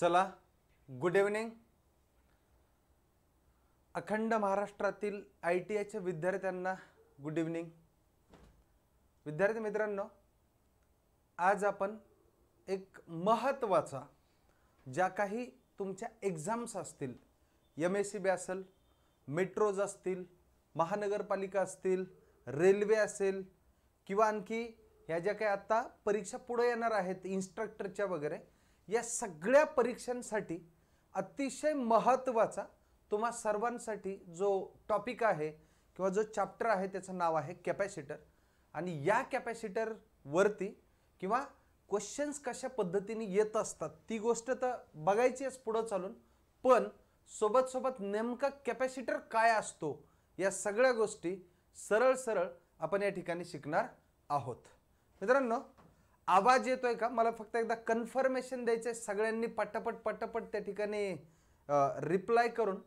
चला good evening अखंड महाराष्ट्रातील आय टी आयच्या विद्यार्थ्यांना गुड इव्हनिंग विद्यार्थी मित्रांनो आज आपण एक महत्त्वाचा ज्या काही तुमच्या एक्झाम्स असतील एम एस सी बी असेल मेट्रोज असतील महानगरपालिका असतील रेल्वे असेल किंवा आणखी ह्या ज्या काही आत्ता परीक्षा पुढे येणार आहेत इन्स्ट्रक्टरच्या वगैरे या सगळ्या परीक्षांसाठी अतिशय महत्त्वाचा तुम्हा सर्वांसाठी जो टॉपिक आहे किंवा जो चॅप्टर आहे त्याचं नाव आहे कॅपॅसिटर आणि या कॅपॅसिटरवरती किंवा क्वेश्चन्स कशा पद्धतीने येत असतात ती गोष्ट तर बघायची आहे पुढं चालून पण सोबत सोबत नेमका कॅपॅसिटर काय असतो या सगळ्या गोष्टी सरळ सरळ आपण या ठिकाणी शिकणार आहोत मित्रांनो आवाज येतोय का मला फक्त एकदा कन्फर्मेशन द्यायचं सगळ्यांनी पटपट पटपट त्या ठिकाणी रिप्लाय करून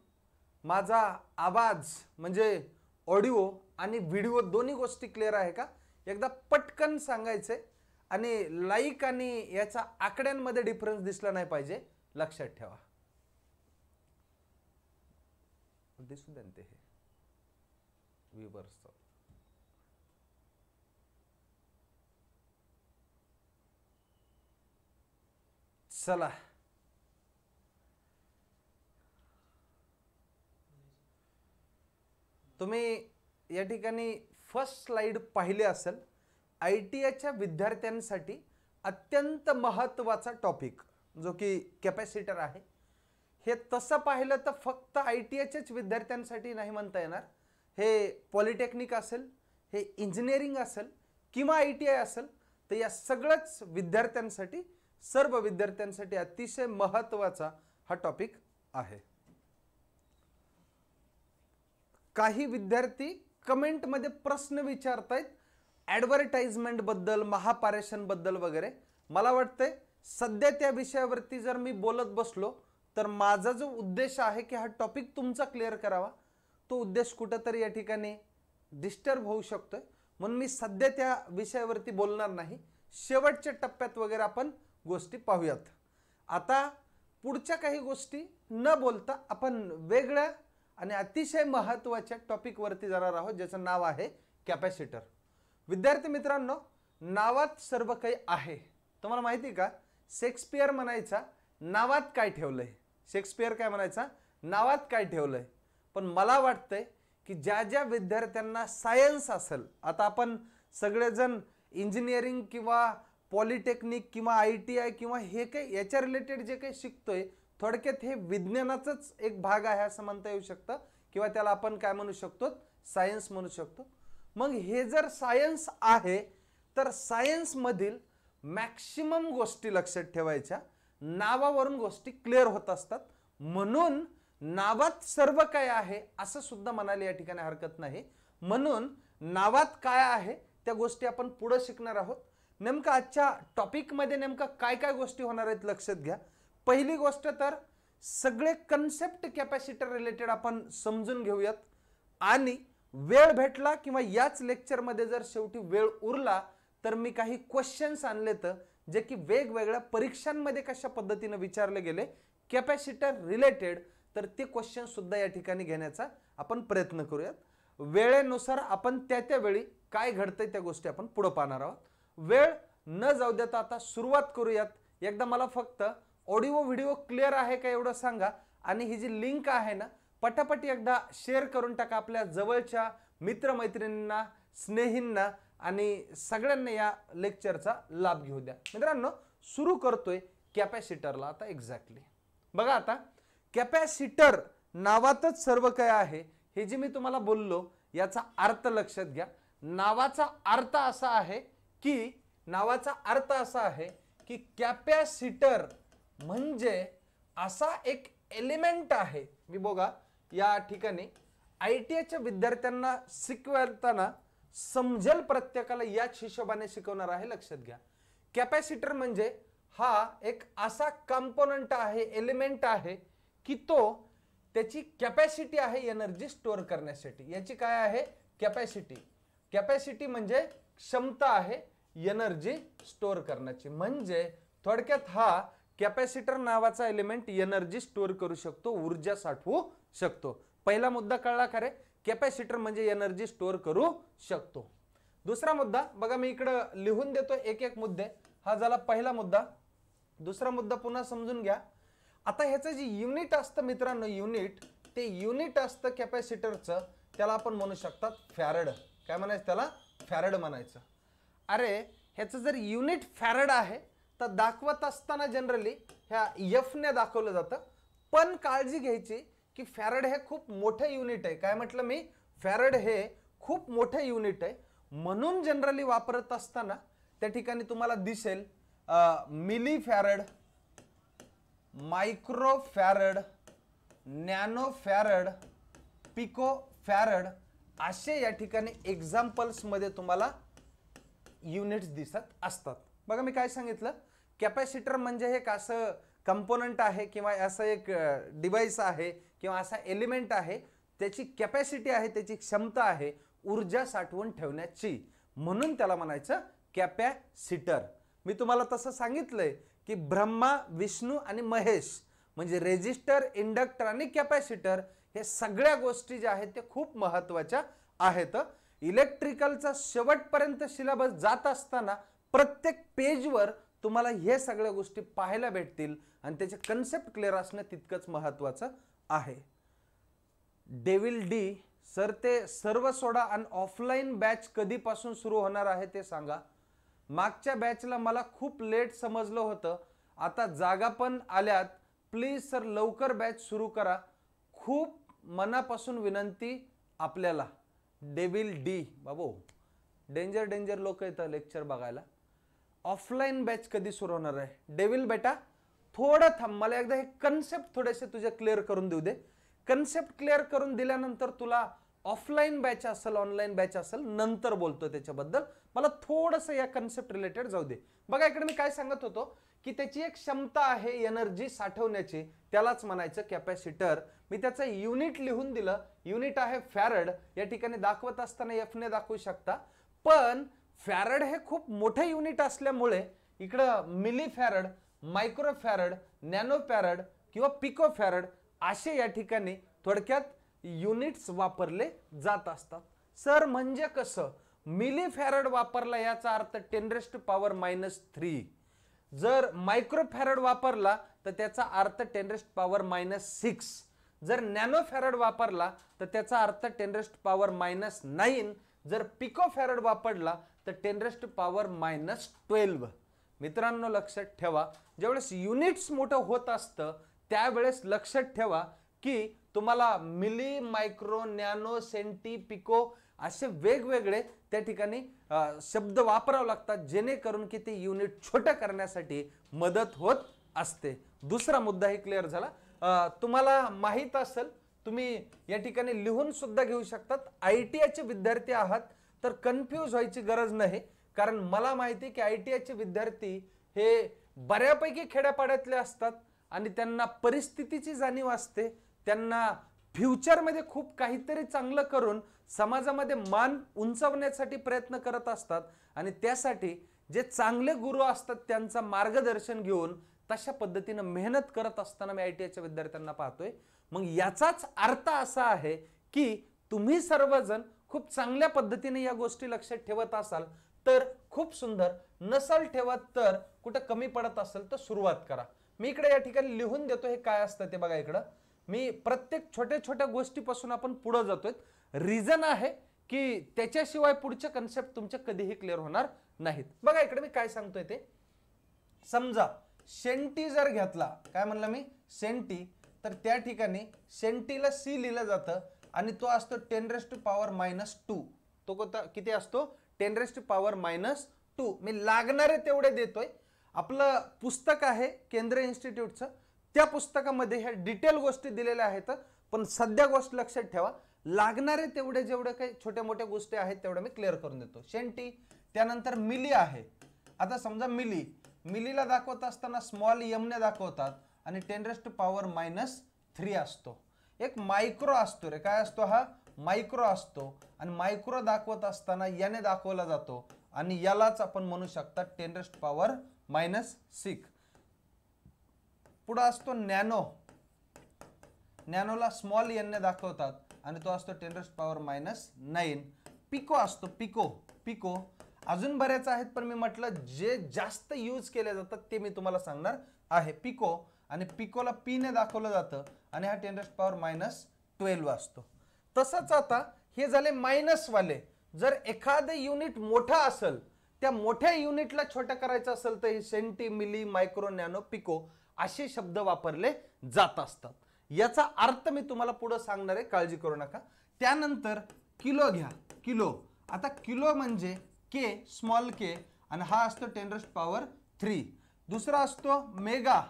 माझा आवाज म्हणजे ऑडिओ आणि व्हिडिओ दोन्ही गोष्टी क्लिअर आहे का एकदा पटकन सांगायचे आणि लाईक आणि याचा आकड्यांमध्ये डिफरन्स दिसला नाही पाहिजे लक्षात ठेवा दिसू द्या ते हे चला तुम्ही या ठिकाणी फर्स्ट स्लाइड पाहिले असेल आय टी आयच्या विद्यार्थ्यांसाठी अत्यंत महत्त्वाचा टॉपिक जो की कॅपॅसिटर आहे हे तसं पाहिलं तर फक्त आय टी आयच्याच विद्यार्थ्यांसाठी नाही म्हणता येणार हे पॉलिटेक्निक असेल हे इंजिनिअरिंग असेल किंवा आय टी आय असेल तर या सगळ्याच विद्यार्थ्यांसाठी सर्व विद्यार्थ्यांसाठी अतिशय महत्त्वाचा हा टॉपिक आहे काही विद्यार्थी कमेंटमध्ये प्रश्न विचारतायत ॲडव्हर्टाईजमेंटबद्दल बद्दल वगैरे मला वाटतंय सध्या त्या विषयावरती जर मी बोलत बसलो तर माझा जो उद्देश आहे की हा टॉपिक तुमचा क्लिअर करावा तो उद्देश कुठंतरी या ठिकाणी डिस्टर्ब होऊ शकतो म्हणून मी सध्या त्या विषयावरती बोलणार नाही शेवटच्या टप्प्यात वगैरे आपण गोष्टी पाहूयात आता पुढच्या काही गोष्टी न बोलता आपण वेगळ्या आणि अतिशय महत्त्वाच्या टॉपिकवरती जाणार आहोत ज्याचं नाव आहे कॅपॅसिटर विद्यार्थी मित्रांनो नावात सर्व काही आहे तुम्हाला माहिती का शेक्सपियर म्हणायचा नावात काय ठेवलं आहे शेक्सपियर काय म्हणायचा नावात काय ठेवलंय पण मला वाटतंय की ज्या ज्या विद्यार्थ्यांना सायन्स असेल आता आपण सगळेजण इंजिनिअरिंग किंवा पॉलिटेक्निक किंवा आय टी आय किंवा हे काही याच्या रिलेटेड जे काही शिकतोय थोडक्यात हे विज्ञानाचाच एक भाग आहे असं म्हणता येऊ शकतं किंवा त्याला आपण काय म्हणू शकतो सायन्स म्हणू शकतो मग हे जर सायन्स आहे तर सायन्समधील मॅक्सिमम गोष्टी लक्षात ठेवायच्या नावावरून गोष्टी क्लिअर होत असतात म्हणून नावात सर्व काय आहे असं सुद्धा म्हणाले या ठिकाणी हरकत नाही म्हणून नावात काय आहे त्या गोष्टी आपण पुढं शिकणार आहोत नेमका आजच्या टॉपिकमध्ये नेमकं काय काय गोष्टी होणार आहेत लक्षात घ्या पहिली गोष्ट तर सगळे कन्सेप्ट कॅपॅसिटर रिलेटेड आपण समजून घेऊयात आणि वेळ भेटला किंवा याच लेक्चरमध्ये जर शेवटी वेळ उरला तर मी काही क्वेश्चन्स आणले तर जे की वेगवेगळ्या परीक्षांमध्ये कशा पद्धतीनं विचारले गेले कॅपॅसिटर रिलेटेड तर ते क्वेश्चनसुद्धा या ठिकाणी घेण्याचा आपण प्रयत्न करूयात वेळेनुसार आपण त्या त्यावेळी काय घडतंय त्या गोष्टी आपण पुढं पाहणार आहोत वेळ न जाऊ देता आता सुरुवात करूयात एकदा मला फक्त ऑडिओ व्हिडिओ क्लिअर आहे का एवढं सांगा आणि ही जी लिंक आहे ना पटापट एकदा शेअर करून टाका आपल्या जवळच्या मित्रमैत्रिणींना स्नेहींना आणि सगळ्यांना या लेक्चरचा लाभ घेऊ द्या मित्रांनो सुरू करतोय कॅपॅसिटरला आता एक्झॅक्टली बघा आता कॅपॅसिटर नावातच सर्व काय आहे हे जे मी तुम्हाला बोललो याचा अर्थ लक्षात घ्या नावाचा अर्थ असा आहे की नावाचा अर्थ असा आहे की कॅपॅसिटर म्हणजे असा एक एलिमेंट आहे मी बघा या ठिकाणी आय टी आयच्या विद्यार्थ्यांना शिकवताना समजेल प्रत्येकाला याच हिशोबाने शिकवणार आहे लक्षात घ्या कॅपॅसिटर म्हणजे हा एक असा कंपोनंट आहे एलिमेंट आहे की तो त्याची कॅपॅसिटी आहे एनर्जी स्टोअर करण्यासाठी याची काय आहे कॅपॅसिटी कॅपॅसिटी म्हणजे क्षमता आहे एनर्जी स्टोअर करण्याची म्हणजे थोडक्यात हा कॅपॅसिटर नावाचा एलिमेंट एनर्जी स्टोअर करू शकतो ऊर्जा साठवू शकतो पहिला मुद्दा कळला खरे कॅपॅसिटर म्हणजे एनर्जी स्टोअर करू शकतो दुसरा मुद्दा बघा मी इकडं लिहून देतो एक एक मुद्दे हा झाला पहिला मुद्दा दुसरा मुद्दा पुन्हा समजून घ्या आता ह्याचं जे युनिट असतं मित्रांनो युनिट ते युनिट असतं कॅपॅसिटरचं त्याला आपण म्हणू शकतात फॅरड काय म्हणायचं त्याला फॅरड म्हणायचं अरे ह्याचं जर युनिट फॅरड आहे तर दाखवत असताना जनरली ह्या यफने दाखवलं जातं पण काळजी घ्यायची की फॅरड हे खूप मोठं युनिट आहे काय म्हटलं मी फॅरड हे खूप मोठं युनिट आहे म्हणून जनरली वापरत असताना त्या ठिकाणी तुम्हाला दिसेल milli farad micro farad nano farad pico farad असे या ठिकाणी एक्झाम्पल्समध्ये तुम्हाला युनिट्स दिसत असतात बघा मी काय सांगितलं कॅपॅसिटर म्हणजे एक असं कंपोनंट आहे किंवा असं एक डिव्हाइस आहे किंवा असा एलिमेंट आहे त्याची कॅपॅसिटी आहे त्याची क्षमता आहे ऊर्जा साठवून ठेवण्याची म्हणून त्याला म्हणायचं कॅपॅसिटर मी तुम्हाला तसं सांगितलंय ब्रह्मा विष्णू आणि महेश म्हणजे रेजिस्टर इंडक्टर आणि कॅपॅसिटर हे सगळ्या गोष्टी ज्या आहेत त्या खूप महत्त्वाच्या आहेत इलेक्ट्रिकलचा शेवटपर्यंत सिलेबस जात असताना प्रत्येक पेजवर तुम्हाला हे सगळ्या गोष्टी पाहायला भेटतील आणि त्याचे कन्सेप्ट क्लिअर असणं तितकंच महत्त्वाचं आहे डेविल डी सर ते सर्व सोडा आणि ऑफलाईन बॅच कधीपासून सुरू होणार आहे ते सांगा मागच्या बॅचला मला खूप लेट समजलं होतं आता जागा पण आल्यात प्लीज सर लवकर बॅच सुरू करा खूप मनापासून विनंती आपल्याला devil D Babu danger danger लोक येतं लेक्चर बघायला ऑफलाईन बॅच कधी सुरू होणार आहे डेविल बेटा थोडं थांब मला एकदा हे कन्सेप्ट थोडेसे तुझे क्लिअर करून देऊ दे कन्सेप्ट क्लिअर करून दिल्यानंतर तुला ऑफलाईन बॅच असेल ऑनलाईन बॅच असेल नंतर बोलतो त्याच्याबद्दल मला थोडंसं या कन्सेप्ट रिलेटेड जाऊ दे बघा इकडे मी काय सांगत होतो की त्याची एक क्षमता आहे एनर्जी साठवण्याची त्यालाच म्हणायचं कॅपॅसिटर मी त्याचं युनिट लिहून दिलं युनिट आहे फॅरड या ठिकाणी दाखवत असताना एफने दाखवू शकता पण फॅरड हे खूप मोठे युनिट असल्यामुळे इकडं milli farad micro farad nano farad किंवा पिको फॅरड असे या ठिकाणी थोडक्यात युनिट्स वापरले जात असतात सर म्हणजे कसं मिली फॅरड वापरला याचा अर्थ टेनरेस्ट पॉवर मायनस थ्री जर मायक्रो फॅरड वापरला तर त्याचा अर्थ टेनरेस्ट पॉवर मायनस सिक्स जर नॅनो फॅरड वापरला तर त्याचा अर्थ टेनरेस्ट पॉवर मायनस नाईन जर पिको फॅरड वापरला तर टेनरेस्ट पॉवर मायनस ट्वेल्व मित्रांनो लक्षात ठेवा ज्यावेळेस युनिट्स मोठं होत असतं त्यावेळेस लक्षात ठेवा की तुम्हाला milli micro nano centi pico असे वेगवेगळे त्या ठिकाणी शब्द वापरावे लागतात जेणेकरून की ते युनिट छोटं करण्यासाठी मदत होत असते दुसरा मुद्दा हे क्लिअर झाला तुम्हाला माहीत असेल तुम्ही या ठिकाणी लिहून सुद्धा घेऊ शकतात आय टी आयचे विद्यार्थी आहात तर कन्फ्यूज व्हायची गरज नाही कारण मला माहिती की आय टी आयचे विद्यार्थी हे बऱ्यापैकी खेड्यापाड्यातले असतात आणि त्यांना परिस्थितीची जाणीव असते त्यांना फ्युचरमध्ये खूप काहीतरी चांगलं करून समाजामध्ये मान उंचवण्यासाठी प्रयत्न करत असतात आणि त्यासाठी जे चांगले गुरु असतात त्यांचं मार्गदर्शन घेऊन तशा पद्धतीनं मेहनत करत असताना मी आय टी आयच्या विद्यार्थ्यांना पाहतोय मग याचाच अर्थ असा आहे की तुम्ही सर्वजण खूप चांगल्या पद्धतीने या गोष्टी लक्षात ठेवत असाल तर खूप सुंदर नसाल ठेवत तर कुठं कमी पडत असेल तर सुरुवात करा मी इकडे या ठिकाणी लिहून देतो हे काय असतं ते बघा इकडं मी प्रत्येक छोट्या छोट्या गोष्टीपासून आपण पुढं जातोय रिझन आहे की त्याच्याशिवाय पुढचे कन्सेप्ट तुमच्या कधीही क्लिअर होणार नाहीत बघा इकडे मी काय सांगतोय ते समजा शेंटी जर घेतला काय म्हणलं मी सेंटी तर त्या ठिकाणी सेंटीला सी लिहिलं जातं आणि तो असतो ten raise to power minus two तो कोणता किती असतो ten raise to power minus two मी लागणारे तेवढे देतोय आपलं पुस्तक आहे केंद्र इन्स्टिट्यूटचं त्या पुस्तकामध्ये ह्या डिटेल गोष्टी दिलेल्या आहेत पण सध्या गोष्ट लक्षात ठेवा लागणारे तेवढे जेवढे काही छोट्या मोठ्या गोष्टी आहेत तेवढ्या मी क्लिअर करून देतो शेंटी त्यानंतर मिली आहे आता समजा मिली मिलीला दाखवत असताना स्मॉल यमने दाखवतात आणि टेनरेस्ट पॉवर मायनस थ्री असतो एक मायक्रो असतो रे काय असतो हा मायक्रो असतो आणि मायक्रो दाखवत असताना याने दाखवला जातो आणि यालाच आपण म्हणू शकता टेनरेस्ट पॉवर मायनस सिक्स पुढं असतो नॅनो नॅनोला स्मॉल ने दाखवतात आणि तो असतो ten power minus nine pico असतो पिको पिको अजून बऱ्याच आहेत पण मी म्हटलं जे जास्त यूज केले जातात ते मी तुम्हाला सांगणार आहे पिको आणि पिकोला पीने दाखवलं जातं आणि हा टेन पॉवर मायनस ट्वेल्व असतो तसंच आता हे झाले मायनस वाले जर एखाद युनिट मोठा असेल त्या मोठ्या युनिटला छोटा करायचं असेल तर हे centi milli micro nano pico असे शब्द वापरले जात असतात याचा अर्थ मी तुम्हाला पुढं सांगणार आहे काळजी करू नका त्यानंतर किलो घ्या किलो आता किलो म्हणजे के स्मॉल के आणि हा असतो टेनरस पॉवर थ्री दुसरा असतो मेगा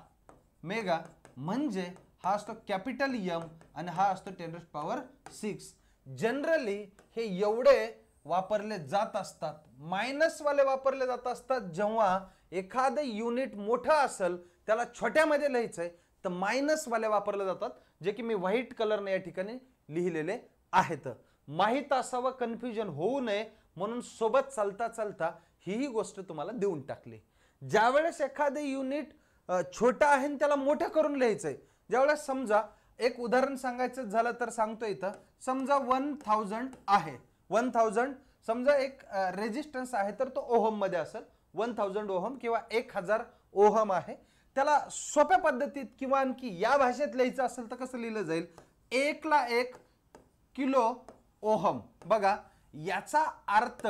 मेगा म्हणजे हा असतो कॅपिटल यम आणि हा असतो टेनरस पॉवर सिक्स जनरली हे एवढे वापरले जात असतात मायनसवाले वापरले जात असतात जेव्हा एखादं युनिट मोठं असेल त्याला छोट्यामध्ये लिहायचं आहे तर मायनसवाल्या वापरले जातात जे की मी व्हाईट कलरने या ठिकाणी लिहिलेले आहेत माहीत असावं कन्फ्युजन होऊ नये म्हणून सोबत चालता चालता हीही गोष्ट तुम्हाला देऊन टाकली ज्यावेळेस एखादे युनिट छोटा आहे त्याला मोठं करून लिहायचं आहे ज्यावेळेस समजा एक उदाहरण सांगायचं झालं तर सांगतो इथं समजा वन थाउजंड आहे वन थाउजंड समजा एक रेजिस्टन्स आहे तर तो ओहममध्ये असेल वन थाउजंड ओहम किंवा एक हजार ओहम आहे त्याला सोप्या पद्धतीत किंवा आणखी या भाषेत लिहायचं असेल तर कसं लिहिलं जाईल एकला एक किलो ओहम बघा याचा अर्थ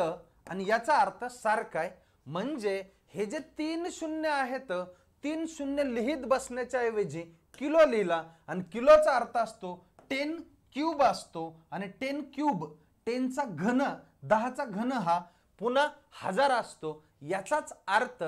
आणि याचा अर्थ सारखा आहे म्हणजे हे जे तीन शून्य आहेत तीन शून्य लिहित बसण्याच्या ऐवजी किलो लिहिला आणि किलोचा अर्थ असतो टेन क्यूब असतो आणि टेन क्यूब टेनचा घन दहाचा घन हा पुन्हा हजार असतो याचाच अर्थ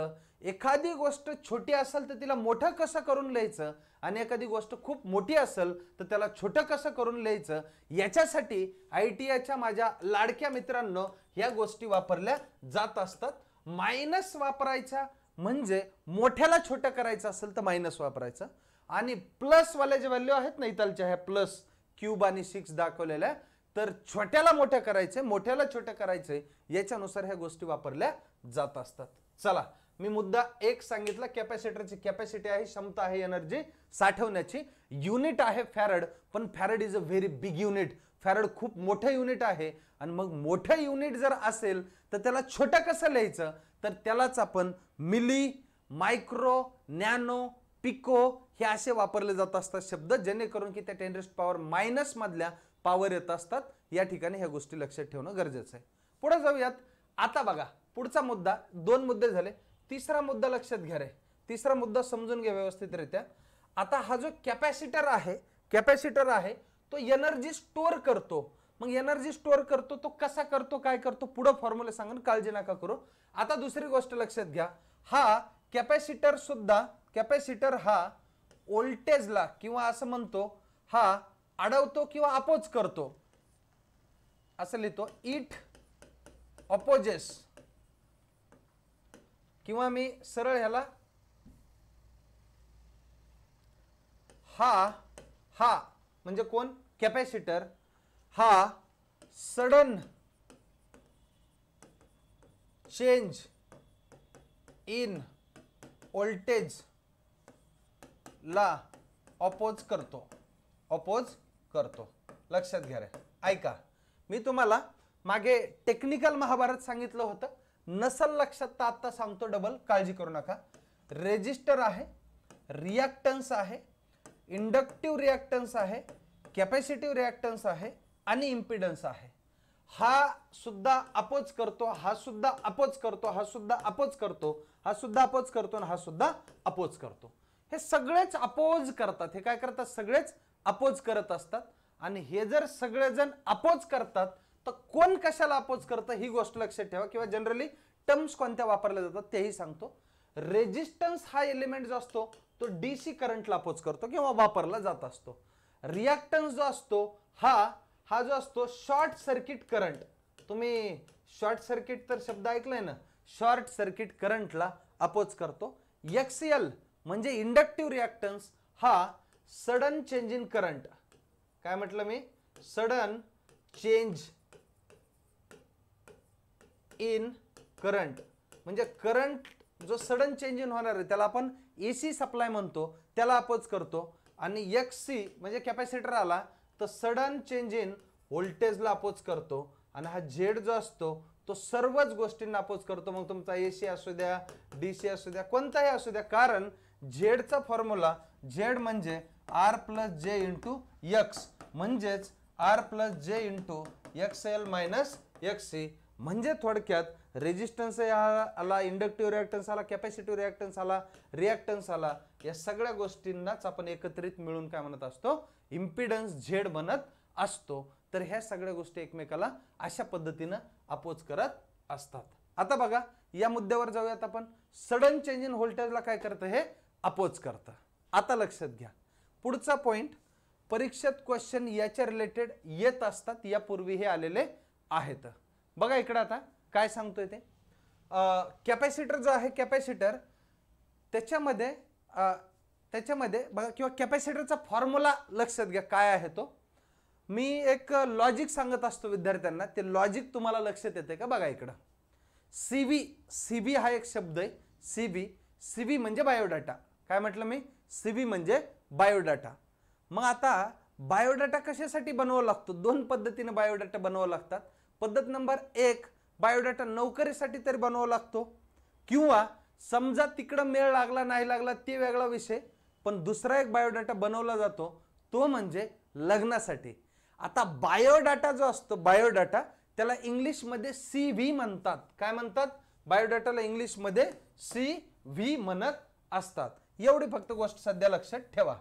एखादी गोष्ट छोटी असेल तर तिला मोठं कसं करून लिहायचं आणि एखादी गोष्ट खूप मोठी असेल तर त्याला छोटं कसं करून लिहायचं याच्यासाठी आय टी आयच्या माझ्या लाडक्या मित्रांनो ह्या गोष्टी वापरल्या जात असतात मायनस वापरायचा म्हणजे मोठ्याला छोटं करायचं असेल तर मायनस वापरायचं आणि प्लस प्लसवाल्या जे व्हॅल्यू आहेत ना ह्या प्लस क्यूब आणि सिक्स दाखवलेल्या तर छोट्याला मोठ्या करायचे मोठ्याला छोटं करायचे याच्यानुसार ह्या गोष्टी वापरल्या जात असतात चला मी मुद्दा एक सांगितला कॅपॅसिटरची कॅपॅसिटी आहे क्षमता आहे एनर्जी साठवण्याची युनिट आहे फॅरड पण farad is a very big unit farad खूप मोठं युनिट आहे आणि मग मोठं युनिट जर असेल तर त्याला छोटं कसं लिहायचं तर त्यालाच आपण मिली मायक्रो नॅनो पिको हे असे वापरले जात असतात शब्द जेणेकरून की त्या टेनरेस्ट पॉवर मायनसमधल्या पॉवर येत असतात या ठिकाणी ह्या गोष्टी लक्षात ठेवणं गरजेचं आहे पुढे जाऊयात आता बघा पुढचा मुद्दा दोन मुद्दे झाले तिसरा मुद्दा लक्षात घ्या रे तिसरा मुद्दा समजून घ्या व्यवस्थितरित्या आता हा जो कॅपॅसिटर आहे कॅपॅसिटर आहे तो एनर्जी स्टोअर करतो मग एनर्जी स्टोअर करतो तो कसा करतो काय करतो पुढं फॉर्म्युला सांगून काळजी नका करू आता दुसरी गोष्ट लक्षात घ्या हा कॅपॅसिटर सुद्धा कॅपॅसिटर हा वोल्टेजला किंवा असं म्हणतो हा अडवतो किंवा अपोज करतो असं लिहितो इट अपोजेस किंवा मी सरळ ह्याला हा हा म्हणजे कोण कॅपॅसिटर हा सडन चेंज इन वोल्टेज ला ऑपोज करतो अपोज करतो लक्षात घ्या रे ऐका मी तुम्हाला मागे टेक्निकल महाभारत सांगितलं होतं नसल लक्षात तर आत्ता सांगतो डबल काळजी करू नका रेजिस्टर आहे रिॲक्टन्स आहे इंडक्टिव्ह रिॲक्टन्स आहे कॅपॅसिटिव्ह रिॲक्टन्स आहे आणि इम्पिडन्स आहे हा सुद्धा अपोज करतो हा सुद्धा अपोज करतो हा सुद्धा अपोज करतो हा सुद्धा अपोज करतो आणि हा सुद्धा अपोज करतो हे सगळेच अपोज करतात हे काय करतात सगळेच अपोज करत असतात आणि हे जर सगळेजण अपोज करतात तर कोण कशाला अपोज करतं ही गोष्ट लक्षात ठेवा किंवा जनरली टर्म्स कोणत्या वापरल्या जातात तेही सांगतो रेजिस्टन्स हा एलिमेंट जो असतो तो डी सी करंटला अपोज करतो किंवा वापरला जात असतो रिॲक्टन्स जो असतो हा हा जो असतो शॉर्ट सर्किट करंट तुम्ही शॉर्ट सर्किट तर शब्द ऐकलाय ना शॉर्ट सर्किट करंटला अपोज करतो एक्सएल म्हणजे इंडक्टिव्ह रिॲक्टन्स हा सडन चेंज इन करंट काय म्हटलं मी सडन चेंज इन करंट म्हणजे करंट जो सडन चेंज इन होणार आहे त्याला आपण ए सी सप्लाय म्हणतो त्याला अपोज करतो आणि एक्स सी म्हणजे कॅपॅसिटर आला तर सडन चेंज इन व्होल्टेजला अपोज करतो आणि हा झेड जो असतो तो सर्वच गोष्टींना अपोज करतो मग तुमचा ए सी असू द्या डी सी असू द्या कोणताही असू द्या कारण झेडचा फॉर्म्युला झेड म्हणजे R plus J into X म्हणजेच R plus J into X L minus X C म्हणजे थोडक्यात रेजिस्टन्स आला इंडक्टिव्ह रिॲक्टन्स आला कॅपॅसिटिव्ह रिॲक्टन्स आला रिॲक्टन्स आला या सगळ्या गोष्टींनाच आपण एकत्रित मिळून काय म्हणत असतो इम्पिडन्स झेड म्हणत असतो तर ह्या सगळ्या गोष्टी एकमेकाला अशा पद्धतीनं अपोज करत असतात आता बघा या मुद्द्यावर जाऊयात आपण सडन चेंज इन व्होल्टेजला काय करतं हे अपोज करतं आता लक्षात घ्या पुढचा पॉईंट परीक्षेत क्वेश्चन याच्या रिलेटेड येत असतात यापूर्वी हे आलेले आहेत बघा इकडं आता काय सांगतोय ते कॅपॅसिटर जो आहे कॅपॅसिटर त्याच्यामध्ये त्याच्यामध्ये बघा किंवा कॅपॅसिटरचा फॉर्म्युला लक्षात घ्या काय आहे तो मी एक लॉजिक सांगत असतो विद्यार्थ्यांना ते लॉजिक तुम्हाला लक्षात येते का बघा इकडं सी व्ही सी बी हा एक शब्द आहे सी बी सी बी म्हणजे बायोडाटा काय म्हटलं मी सी बी म्हणजे बायोडाटा मग आता बायोडाटा कशासाठी बनवावा लागतो दोन पद्धतीने बायोडाटा बनवावा लागतात पद्धत नंबर एक बायोडाटा नोकरीसाठी तरी बनवावा लागतो किंवा समजा तिकडं मेळ लागला नाही लागला ते वेगळा विषय पण दुसरा एक बायोडाटा बनवला जातो तो म्हणजे लग्नासाठी आता बायोडाटा जो असतो बायोडाटा त्याला इंग्लिशमध्ये सी व्ही म्हणतात काय म्हणतात बायोडाटाला इंग्लिशमध्ये सी व्ही म्हणत असतात एवढी फक्त गोष्ट सध्या लक्षात ठेवा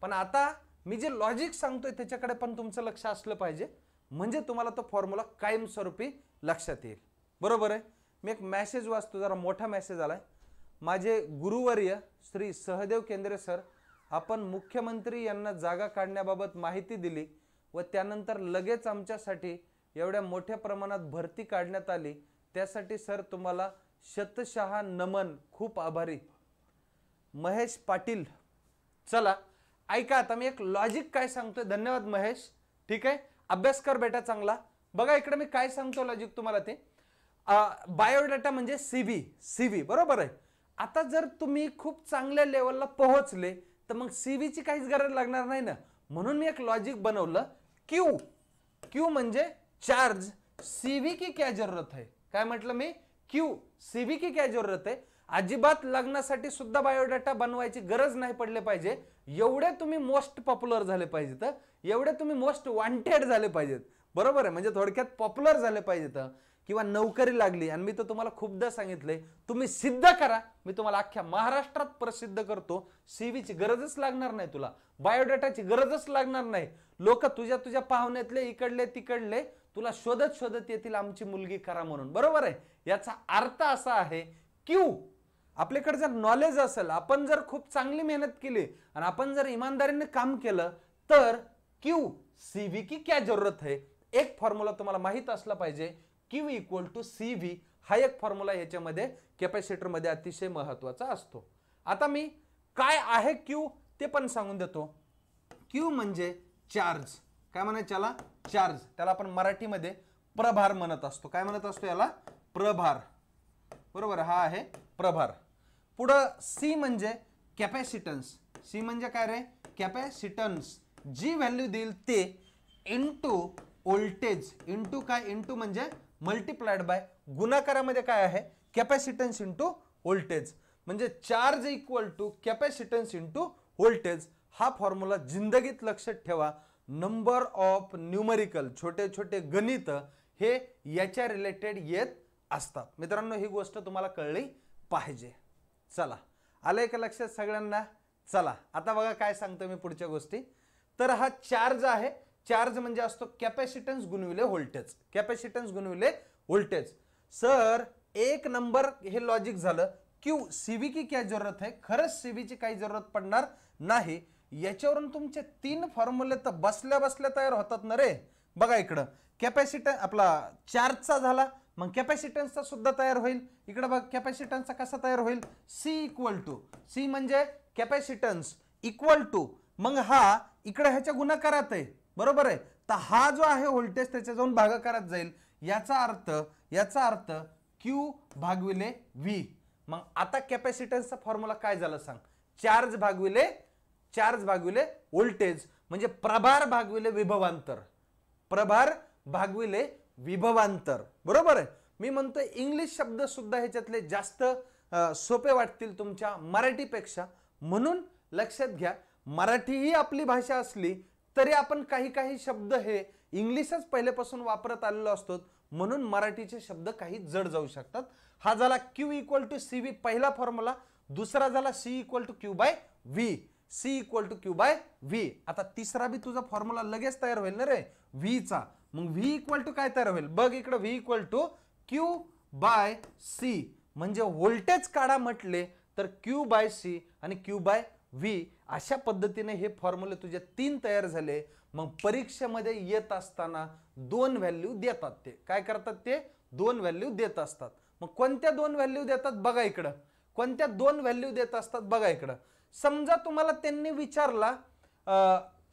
पण आता मी जे लॉजिक सांगतोय त्याच्याकडे पण तुमचं लक्ष असलं पाहिजे म्हणजे तुम्हाला तो फॉर्म्युला कायमस्वरूपी लक्षात येईल बरोबर आहे मी एक मॅसेज वाचतो जरा मोठा मॅसेज आला आहे माझे गुरुवर्य श्री सहदेव केंद्रे सर आपण मुख्यमंत्री यांना जागा काढण्याबाबत माहिती दिली व त्यानंतर लगेच आमच्यासाठी एवढ्या मोठ्या प्रमाणात भरती काढण्यात आली त्यासाठी सर तुम्हाला शतशहा नमन खूप आभारी महेश पाटील चला ऐका आता मी एक लॉजिक काय सांगतोय धन्यवाद महेश ठीक आहे अभ्यास कर बेटा चांगला बघा इकडे मी काय सांगतो लॉजिक तुम्हाला ते बायोडाटा म्हणजे सी व्ही बरोबर आहे आता जर तुम्ही खूप चांगल्या लेवलला पोहोचले तर मग ची काहीच गरज लागणार नाही ना म्हणून मी एक लॉजिक बनवलं क्यू क्यू म्हणजे चार्ज सीव्ही की क्या जरूरत आहे काय म्हटलं मी क्यू सीव्ही की क्या जरूरत आहे अजिबात लग्नासाठी सुद्धा बायोडाटा बनवायची गरज नाही पडले पाहिजे एवढे तुम्ही मोस्ट पॉप्युलर झाले पाहिजेत एवढे तुम्ही मोस्ट वॉन्टेड झाले पाहिजेत बरोबर आहे म्हणजे थोडक्यात पॉप्युलर झाले पाहिजेत किंवा नोकरी लागली आणि मी तर तुम्हाला खूपदा सांगितले तुम्ही सिद्ध करा मी तुम्हाला अख्ख्या महाराष्ट्रात प्रसिद्ध करतो सीव्हीची गरजच लागणार नाही तुला बायोडाटाची गरजच लागणार नाही लोक तुझ्या तुझ्या पाहुण्यातले इकडले तिकडले तुला शोधत शोधत येतील आमची मुलगी करा म्हणून बरोबर आहे याचा अर्थ असा आहे क्यू आपल्याकडे जर नॉलेज असेल आपण जर खूप चांगली मेहनत केली आणि आपण जर इमानदारीने काम केलं तर क्यू सी व्ही की क्या जरूरत आहे एक फॉर्म्युला तुम्हाला माहीत असला पाहिजे Q equal to C V हा एक फॉर्म्युला ह्याच्यामध्ये कॅपॅसिटरमध्ये अतिशय महत्त्वाचा असतो आता मी काय आहे क्यू ते पण सांगून देतो क्यू म्हणजे चार्ज काय म्हणायचं याला चार्ज त्याला आपण मराठीमध्ये प्रभार म्हणत असतो काय म्हणत असतो याला प्रभार बरोबर हा आहे प्रभार पुढं सी म्हणजे कॅपॅसिटन्स सी म्हणजे काय रे कॅपॅसिटन्स जी व्हॅल्यू देईल ते इंटू वोल्टेज इंटू काय इंटू म्हणजे मल्टिप्लायड बाय गुणाकारामध्ये काय आहे कॅपॅसिटन्स इंटू व्होल्टेज म्हणजे charge equal to capacitance into voltage हा फॉर्म्युला जिंदगीत लक्षात ठेवा नंबर ऑफ न्यूमरिकल छोटे छोटे गणित हे याच्या रिलेटेड येत असतात मित्रांनो ही गोष्ट तुम्हाला कळली पाहिजे चला आलंय का लक्षात सगळ्यांना चला आता बघा काय सांगतो मी पुढच्या गोष्टी तर हा चार्ज आहे चार्ज म्हणजे असतो कॅपॅसिटन्स गुणविले व्होल्टेज कॅपॅसिटन्स गुणविले व्होल्टेज सर एक नंबर हे लॉजिक झालं क्यू सीबी की काय जरूरत आहे खरंच सीबीची काही जरूरत पडणार नाही याच्यावरून तुमचे तीन फॉर्म्युले तर बसल्या बसल्या तयार होतात ना रे बघा इकडं कॅपॅसिटन आपला चार्जचा झाला मग कॅपॅसिटन्सचा सुद्धा तयार होईल इकडं बघ कॅपॅसिटन्सचा कसा तयार होईल सी इक्वल टू सी म्हणजे कॅपॅसिटन्स इक्वल टू मग हा इकडं ह्याच्या गुणाकारात आहे बरोबर आहे तर हा जो आहे व्होल्टेज त्याच्या जाऊन भागाकारात जाईल याचा अर्थ याचा अर्थ क्यू भागविले व्ही मग आता कॅपॅसिटन्सचा फॉर्म्युला काय झाला सांग चार्ज भागविले चार्ज भागविले व्होल्टेज म्हणजे प्रभार भागविले विभवांतर प्रभार भागविले विभवांतर बरोबर आहे मी म्हणतो इंग्लिश शब्दसुद्धा ह्याच्यातले जास्त सोपे वाटतील तुमच्या मराठीपेक्षा म्हणून लक्षात घ्या मराठी ही आपली भाषा असली तरी आपण काही काही शब्द हे इंग्लिशच पहिल्यापासून वापरत आलेलो असतो म्हणून मराठीचे शब्द काही जड जाऊ शकतात हा झाला Q equal to C V पहिला फॉर्म्युला दुसरा झाला C equal to Q by V C equal to Q by V आता तिसरा बी तुझा फॉर्म्युला लगेच तयार होईल ना रे व्हीचा मग व्ही इक्वल टू काय तयार होईल बघ इकडं V equal to Q by C म्हणजे व्होल्टेज काढा म्हटले तर क्यू बाय सी आणि क्यू बाय व्ही अशा पद्धतीने हे फॉर्म्युले तुझे तीन तयार झाले मग परीक्षेमध्ये येत असताना दोन व्हॅल्यू देतात ते काय करतात ते दोन व्हॅल्यू देत असतात मग कोणत्या दोन व्हॅल्यू देतात बघा इकडं कोणत्या दोन व्हॅल्यू देत असतात बघा इकडं समजा तुम्हाला त्यांनी विचारला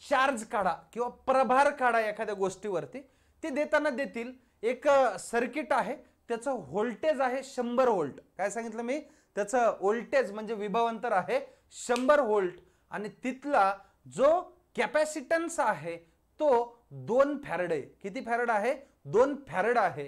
चार्ज काढा किंवा प्रभार काढा एखाद्या गोष्टीवरती ते देताना देतील एक सर्किट आहे त्याचं व्होल्टेज आहे शंभर व्होल्ट काय सांगितलं मी त्याचं व्होल्टेज म्हणजे विभवांतर आहे शंभर व्होल्ट आणि तिथला जो कॅपॅसिटन्स आहे तो दोन फॅरडे किती फॅरड आहे दोन फॅरड आहे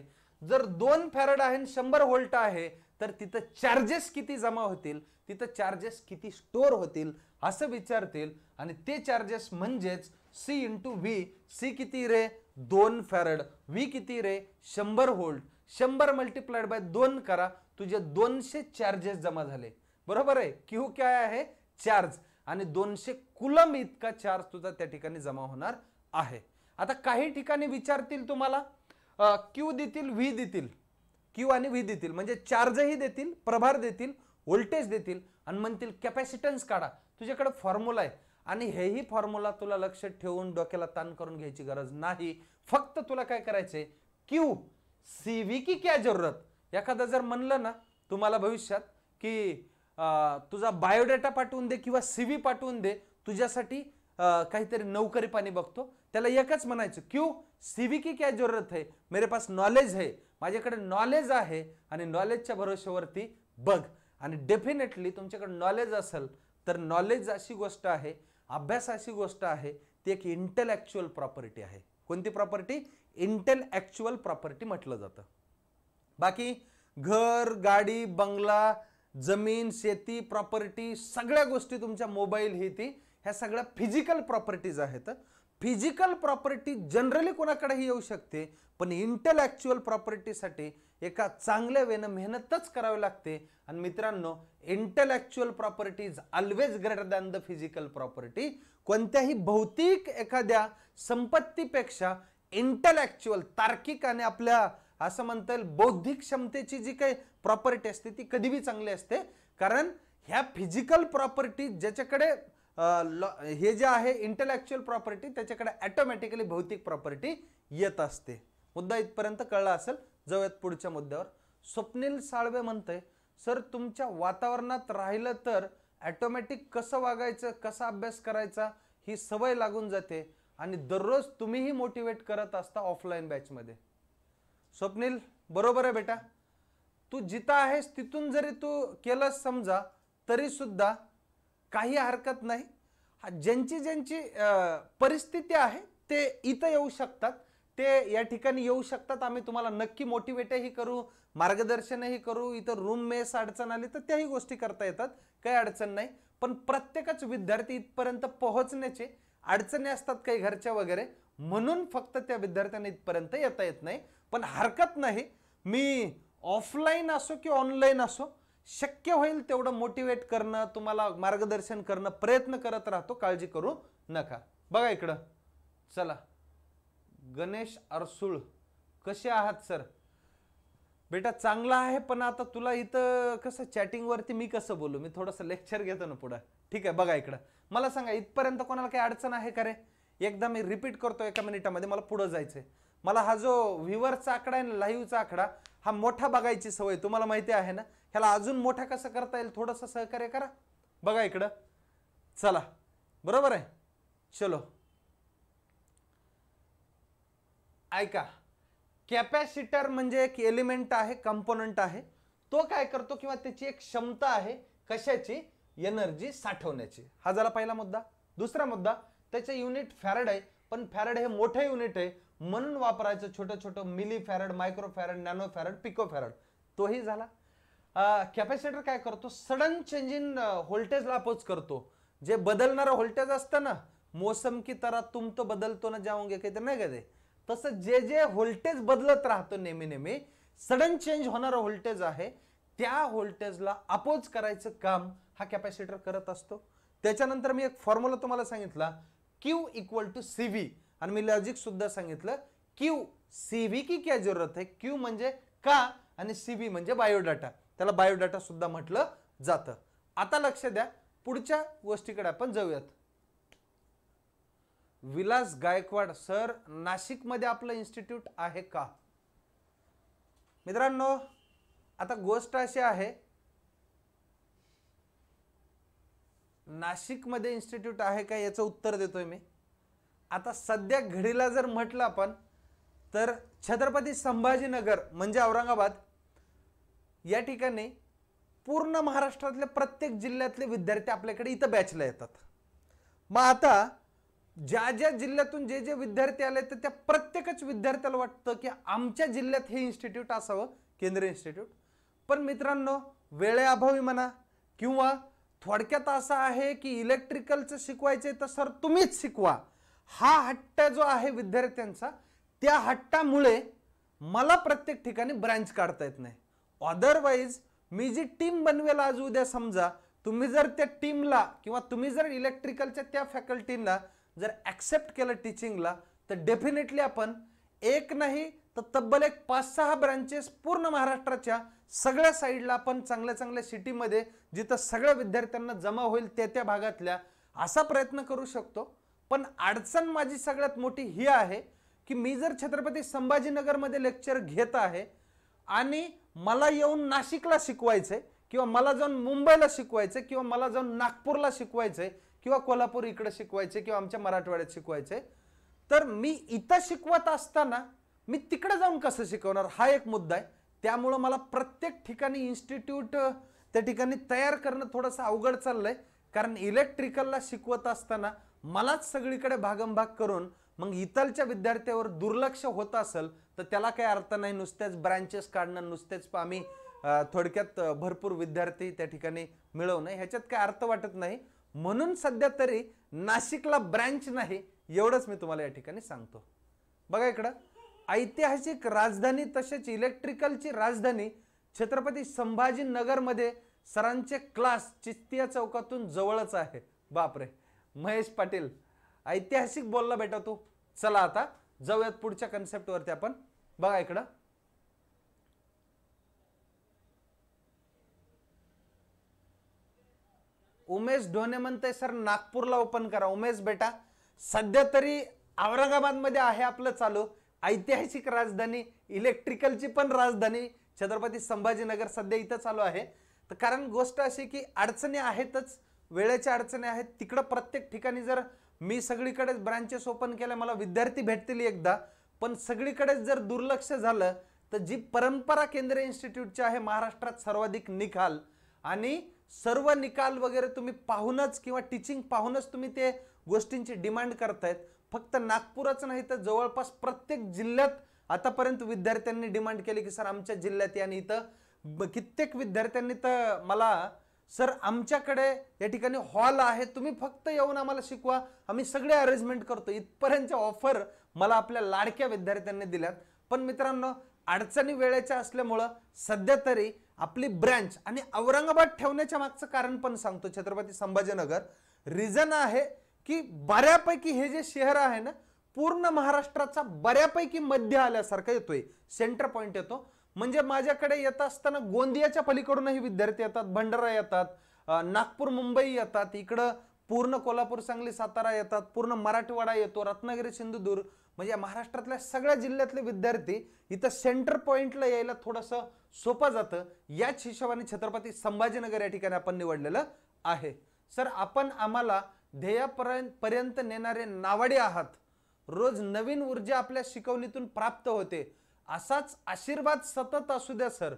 जर दोन फॅरड आहे शंभर व्होल्ट आहे तर तिथं चार्जेस किती जमा होतील तिथं चार्जेस किती स्टोअर होतील असं विचारतील आणि ते चार्जेस म्हणजेच सी इंटू व्ही सी किती रे दोन फॅरड व्ही किती रे शंभर होल्ड शंभर मल्टिप्लाइड बाय दोन करा तुझे दोनशे चार्जेस जमा झाले बरोबर आहे क्यू काय आहे चार्ज आणि दोनशे कुलम इतका चार्ज तुझा त्या ठिकाणी जमा होणार आहे आता काही ठिकाणी विचारतील तुम्हाला क्यू देतील व्ही देतील क्यू आणि व्ही देतील म्हणजे चार्जही देतील प्रभार देतील व्होल्टेज देतील आणि म्हणतील कॅपॅसिटन्स काढा तुझ्याकडे फॉर्म्युला आहे आणि हेही फॉर्म्युला तुला लक्षात ठेवून डोक्याला ताण करून घ्यायची गरज नाही फक्त तुला काय करायचंय क्यू सी व्ही की क्या जरूरत एखादा जर म्हणलं ना तुम्हाला भविष्यात की तुझा बायोडेटा पाठवून दे किंवा सी व्ही पाठवून दे तुझ्यासाठी काहीतरी नोकरी पाणी बघतो त्याला एकच म्हणायचं क्यू सी व्ही की क्या जरूरत आहे मेरे पास नॉलेज आहे माझ्याकडे नॉलेज आहे आणि नॉलेजच्या भरोश्यावरती बघ आणि डेफिनेटली तुमच्याकडे नॉलेज असेल तर नॉलेज अशी गोष्ट आहे अभ्यास अशी गोष्ट आहे ती एक इंटलॅक्च्युअल प्रॉपर्टी आहे कोणती प्रॉपर्टी इंटलॅक्च्युअल प्रॉपर्टी म्हटलं जातं बाकी घर गाडी बंगला जमीन शेती प्रॉपर्टी सगळ्या गोष्टी तुमच्या मोबाईल ही ती ह्या सगळ्या फिजिकल प्रॉपर्टीज आहेत फिजिकल प्रॉपर्टी जनरली कोणाकडेही येऊ शकते पण इंटलॅक्च्युअल प्रॉपर्टीसाठी एका चांगल्या वेनं मेहनतच करावी लागते आणि मित्रांनो property properties always greater than the physical property कोणत्याही भौतिक एखाद्या संपत्तीपेक्षा इंटलेक्च्युअल तार्किक आणि आपल्या असं म्हणता येईल बौद्धिक क्षमतेची जी काही प्रॉपर्टी असते ती कधीबी चांगली असते कारण ह्या फिजिकल प्रॉपर्टी ज्याच्याकडे लॉ हे जे आहे इंटलेक्च्युअल प्रॉपर्टी त्याच्याकडे ॲटोमॅटिकली भौतिक प्रॉपर्टी येत असते मुद्दा इथपर्यंत कळला असेल जाऊयात पुढच्या मुद्द्यावर स्वप्नील साळवे म्हणते सर तुमच्या वातावरणात राहिलं तर ॲटोमॅटिक कसं वागायचं कसा अभ्यास करायचा ही सवय लागून जाते आणि दररोज तुम्हीही मोटिवेट करत असता ऑफलाईन बॅचमध्ये स्वप्नील बरोबर आहे बेटा तू जिथं आहेस तिथून जरी तू केलंस समजा तरीसुद्धा काही हरकत नाही ज्यांची ज्यांची परिस्थिती आहे ते इथं येऊ शकतात ते या ठिकाणी येऊ शकतात आम्ही तुम्हाला नक्की मोटिवेटही करू मार्गदर्शनही करू इथं रूम मेस अडचण आली तर त्याही गोष्टी करता येतात काही अडचण नाही पण प्रत्येकच विद्यार्थी इथपर्यंत पोहोचण्याचे अडचणी असतात काही घरच्या वगैरे म्हणून फक्त त्या विद्यार्थ्यांना इथपर्यंत येता येत नाही पण हरकत नाही मी ऑफलाईन असो की ऑनलाईन असो शक्य होईल तेवढं मोटिवेट करणं तुम्हाला मार्गदर्शन करणं प्रयत्न करत राहतो काळजी करू नका बघा इकडं चला गणेश अरसूळ कसे आहात सर बेटा चांगला आहे पण आता तुला इथं कसं चॅटिंगवरती मी कसं बोलू मी थोडंसं लेक्चर घेतो ना पुढं ठीक आहे बघा इकडं मला सांगा इथपर्यंत कोणाला काही अडचण आहे का रे एकदा मी रिपीट करतो एका मिनिटामध्ये मला पुढं जायचं आहे मला हा जो व्हिवरचा आकडा आहे ना लाईव्हचा आकडा हा मोठा बघायची सवय तुम्हाला माहिती आहे ना ह्याला अजून मोठा कसं करता येईल थोडंसं सहकार्य करा बघा इकडं चला बरोबर आहे चलो ऐका कॅपॅसिटर म्हणजे एक एलिमेंट आहे कंपोनंट आहे तो काय करतो किंवा त्याची एक क्षमता आहे कशाची एनर्जी साठवण्याची हा झाला पहिला मुद्दा दुसरा मुद्दा त्याचे युनिट फॅरड आहे पण फॅरड हे मोठे युनिट आहे म्हणून वापरायचं छोटं छोटं milli farad micro farad nano farad pico farad तोही झाला कॅपॅसिटर काय करतो सडन चेंज इन व्होल्टेजला अपोज करतो जे बदलणारा व्होल्टेज असतं ना मोसम की तरा तुम तो बदलतो ना जाऊंगे काही तर नाही का ते तसं जे जे व्होल्टेज बदलत राहतो नेहमी नेहमी सडन चेंज होणारा व्होल्टेज आहे त्या व्होल्टेजला अपोज करायचं काम हा कॅपॅसिटर करत असतो त्याच्यानंतर मी एक फॉर्म्युला तुम्हाला सांगितला Q equal to C V आणि मी लॉजिक सुद्धा सांगितलं क्यू सी व्ही की क्या जरूरत आहे क्यू म्हणजे का आणि सी व्ही म्हणजे बायोडाटा त्याला बायोडाटा सुद्धा म्हटलं जातं आता लक्ष द्या पुढच्या गोष्टीकडे आपण जाऊयात विलास गायकवाड सर नाशिकमध्ये आपलं इन्स्टिट्यूट आहे का मित्रांनो आता गोष्ट अशी आहे नाशिकमध्ये इन्स्टिट्यूट आहे का याचं उत्तर देतोय मी आता सध्या घडीला जर म्हटलं आपण तर छत्रपती संभाजीनगर म्हणजे औरंगाबाद या ठिकाणी पूर्ण महाराष्ट्रातले प्रत्येक जिल्ह्यातले विद्यार्थी आपल्याकडे इथं बॅचला येतात मग आता ज्या ज्या जिल्ह्यातून जे जे विद्यार्थी आले तर त्या प्रत्येकच विद्यार्थ्याला वाटतं की आमच्या जिल्ह्यात हे इन्स्टिट्यूट असावं केंद्रीय इन्स्टिट्यूट पण मित्रांनो वेळेअभावी म्हणा किंवा थोडक्यात असं आहे की इलेक्ट्रिकलचं शिकवायचं तर सर तुम्हीच शिकवा हा हट्टा जो आहे विद्यार्थ्यांचा त्या हट्टामुळे मला प्रत्येक ठिकाणी ब्रँच काढता येत नाही अदरवाईज मी जी टीम बनवेल आज उद्या समजा तुम्ही जर त्या टीमला किंवा तुम्ही जर इलेक्ट्रिकलच्या त्या फॅकल्टींना जर ॲक्सेप्ट केलं टीचिंगला तर डेफिनेटली आपण एक नाही तर तब्बल एक पाच सहा ब्रांचेस पूर्ण महाराष्ट्राच्या सगळ्या साईडला आपण चांगल्या चांगल्या सिटीमध्ये जिथं सगळ्या विद्यार्थ्यांना जमा होईल त्या त्या भागातल्या असा प्रयत्न करू शकतो पण अडचण माझी सगळ्यात मोठी ही आहे की मी जर छत्रपती संभाजीनगरमध्ये लेक्चर घेत आहे आणि मला येऊन नाशिकला शिकवायचं आहे किंवा मला जाऊन मुंबईला शिकवायचं आहे किंवा मला जाऊन नागपूरला शिकवायचं आहे किंवा कोल्हापूर इकडे शिकवायचे किंवा आमच्या मराठवाड्यात शिकवायचे तर मी इथं शिकवत असताना मी तिकडे जाऊन कसं शिकवणार हा एक मुद्दा आहे त्यामुळं मला प्रत्येक ठिकाणी इन्स्टिट्यूट त्या ठिकाणी तयार करणं थोडंसं अवघड चाललंय कारण इलेक्ट्रिकलला शिकवत असताना मलाच सगळीकडे भागमभाग करून मग इतरच्या विद्यार्थ्यावर दुर्लक्ष होत असेल तर त्याला काही अर्थ नाही नुसतेच ब्रँचेस काढणं नुसतेच आम्ही थोडक्यात भरपूर विद्यार्थी त्या ठिकाणी मिळवणं ह्याच्यात काय अर्थ वाटत नाही म्हणून सध्या तरी नाशिकला ब्रँच नाही एवढंच मी तुम्हाला या ठिकाणी सांगतो बघा इकडं ऐतिहासिक राजधानी तसेच इलेक्ट्रिकलची राजधानी छत्रपती संभाजीनगरमध्ये सरांचे क्लास चित्तिया चौकातून जवळच आहे बापरे महेश पाटील ऐतिहासिक बोलला बेटा तू चला आता जाऊयात पुढच्या कन्सेप्टवरती आपण बघा इकडं उमेश ढोणे म्हणतंय सर नागपूरला ओपन करा उमेश बेटा सध्या तरी औरंगाबादमध्ये आहे आपलं चालू ऐतिहासिक राजधानी इलेक्ट्रिकलची पण राजधानी छत्रपती संभाजीनगर सध्या इथं चालू आहे तर कारण गोष्ट अशी की अडचणी आहेतच वेळेच्या अडचणी आहेत तिकडं प्रत्येक ठिकाणी जर मी सगळीकडेच ब्रांचेस ओपन केल्या मला विद्यार्थी भेटतील एकदा पण सगळीकडेच जर दुर्लक्ष झालं तर जी परंपरा केंद्रीय इन्स्टिट्यूटची आहे महाराष्ट्रात सर्वाधिक निकाल आणि सर्व निकाल वगैरे तुम्ही पाहूनच किंवा टीचिंग पाहूनच तुम्ही ते गोष्टींची डिमांड करतायत फक्त नागपूरच नाही तर जवळपास प्रत्येक जिल्ह्यात आतापर्यंत विद्यार्थ्यांनी डिमांड केली की सर आमच्या जिल्ह्यात आणि इथं कित्येक विद्यार्थ्यांनी तर मला सर आमच्याकडे या ठिकाणी हॉल आहे तुम्ही फक्त येऊन आम्हाला शिकवा आम्ही सगळे अरेंजमेंट करतो इथपर्यंतच्या ऑफर मला आपल्या लाडक्या विद्यार्थ्यांनी दिल्यात पण मित्रांनो अडचणी वेळेच्या असल्यामुळं सध्या तरी आपली ब्रँच आणि औरंगाबाद ठेवण्याच्या मागचं कारण पण सांगतो छत्रपती संभाजीनगर रिझन आहे की बऱ्यापैकी हे जे शहर आहे ना पूर्ण महाराष्ट्राचा बऱ्यापैकी मध्य आल्यासारखा येतोय सेंटर पॉईंट येतो म्हणजे माझ्याकडे येत असताना गोंदियाच्या पलीकडूनही विद्यार्थी येतात भंडारा येतात नागपूर मुंबई येतात इकडं पूर्ण कोल्हापूर सांगली सातारा येतात पूर्ण मराठवाडा येतो रत्नागिरी सिंधुदुर्ग म्हणजे महाराष्ट्रातल्या सगळ्या जिल्ह्यातले विद्यार्थी इथं सेंटर पॉईंटला यायला थोडंसं सोपं जातं याच हिशोबाने छत्रपती संभाजीनगर या ठिकाणी आपण निवडलेलं आहे सर आपण आम्हाला ध्येयापर्यंत पर्यंत नेणारे नावाडे आहात रोज नवीन ऊर्जा आपल्या शिकवणीतून प्राप्त होते असाच आशीर्वाद सतत असू द्या सर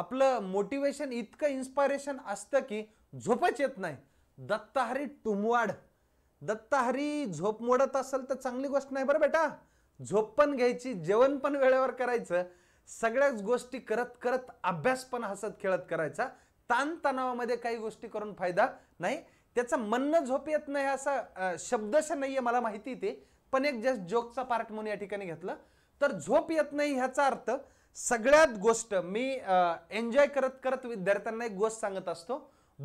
आपलं मोटिवेशन इतकं इन्स्पायरेशन असतं की झोपच येत नाही दत्ताहरी टुमवाड दत्ताहरी झोप मोडत असेल तर चांगली गोष्ट नाही बरं बेटा झोप पण घ्यायची जेवण पण वेळेवर करायचं सगळ्याच गोष्टी करत करत अभ्यास पण हसत खेळत करायचा ताणतणावामध्ये काही गोष्टी करून फायदा नाही त्याचं मन झोप येत नाही असा शब्दश नाही आहे मला माहिती ते पण एक जस्ट जोकचा पार्ट म्हणून या ठिकाणी घेतलं तर झोप येत नाही ह्याचा अर्थ सगळ्यात गोष्ट मी एन्जॉय करत करत विद्यार्थ्यांना एक गोष्ट सांगत असतो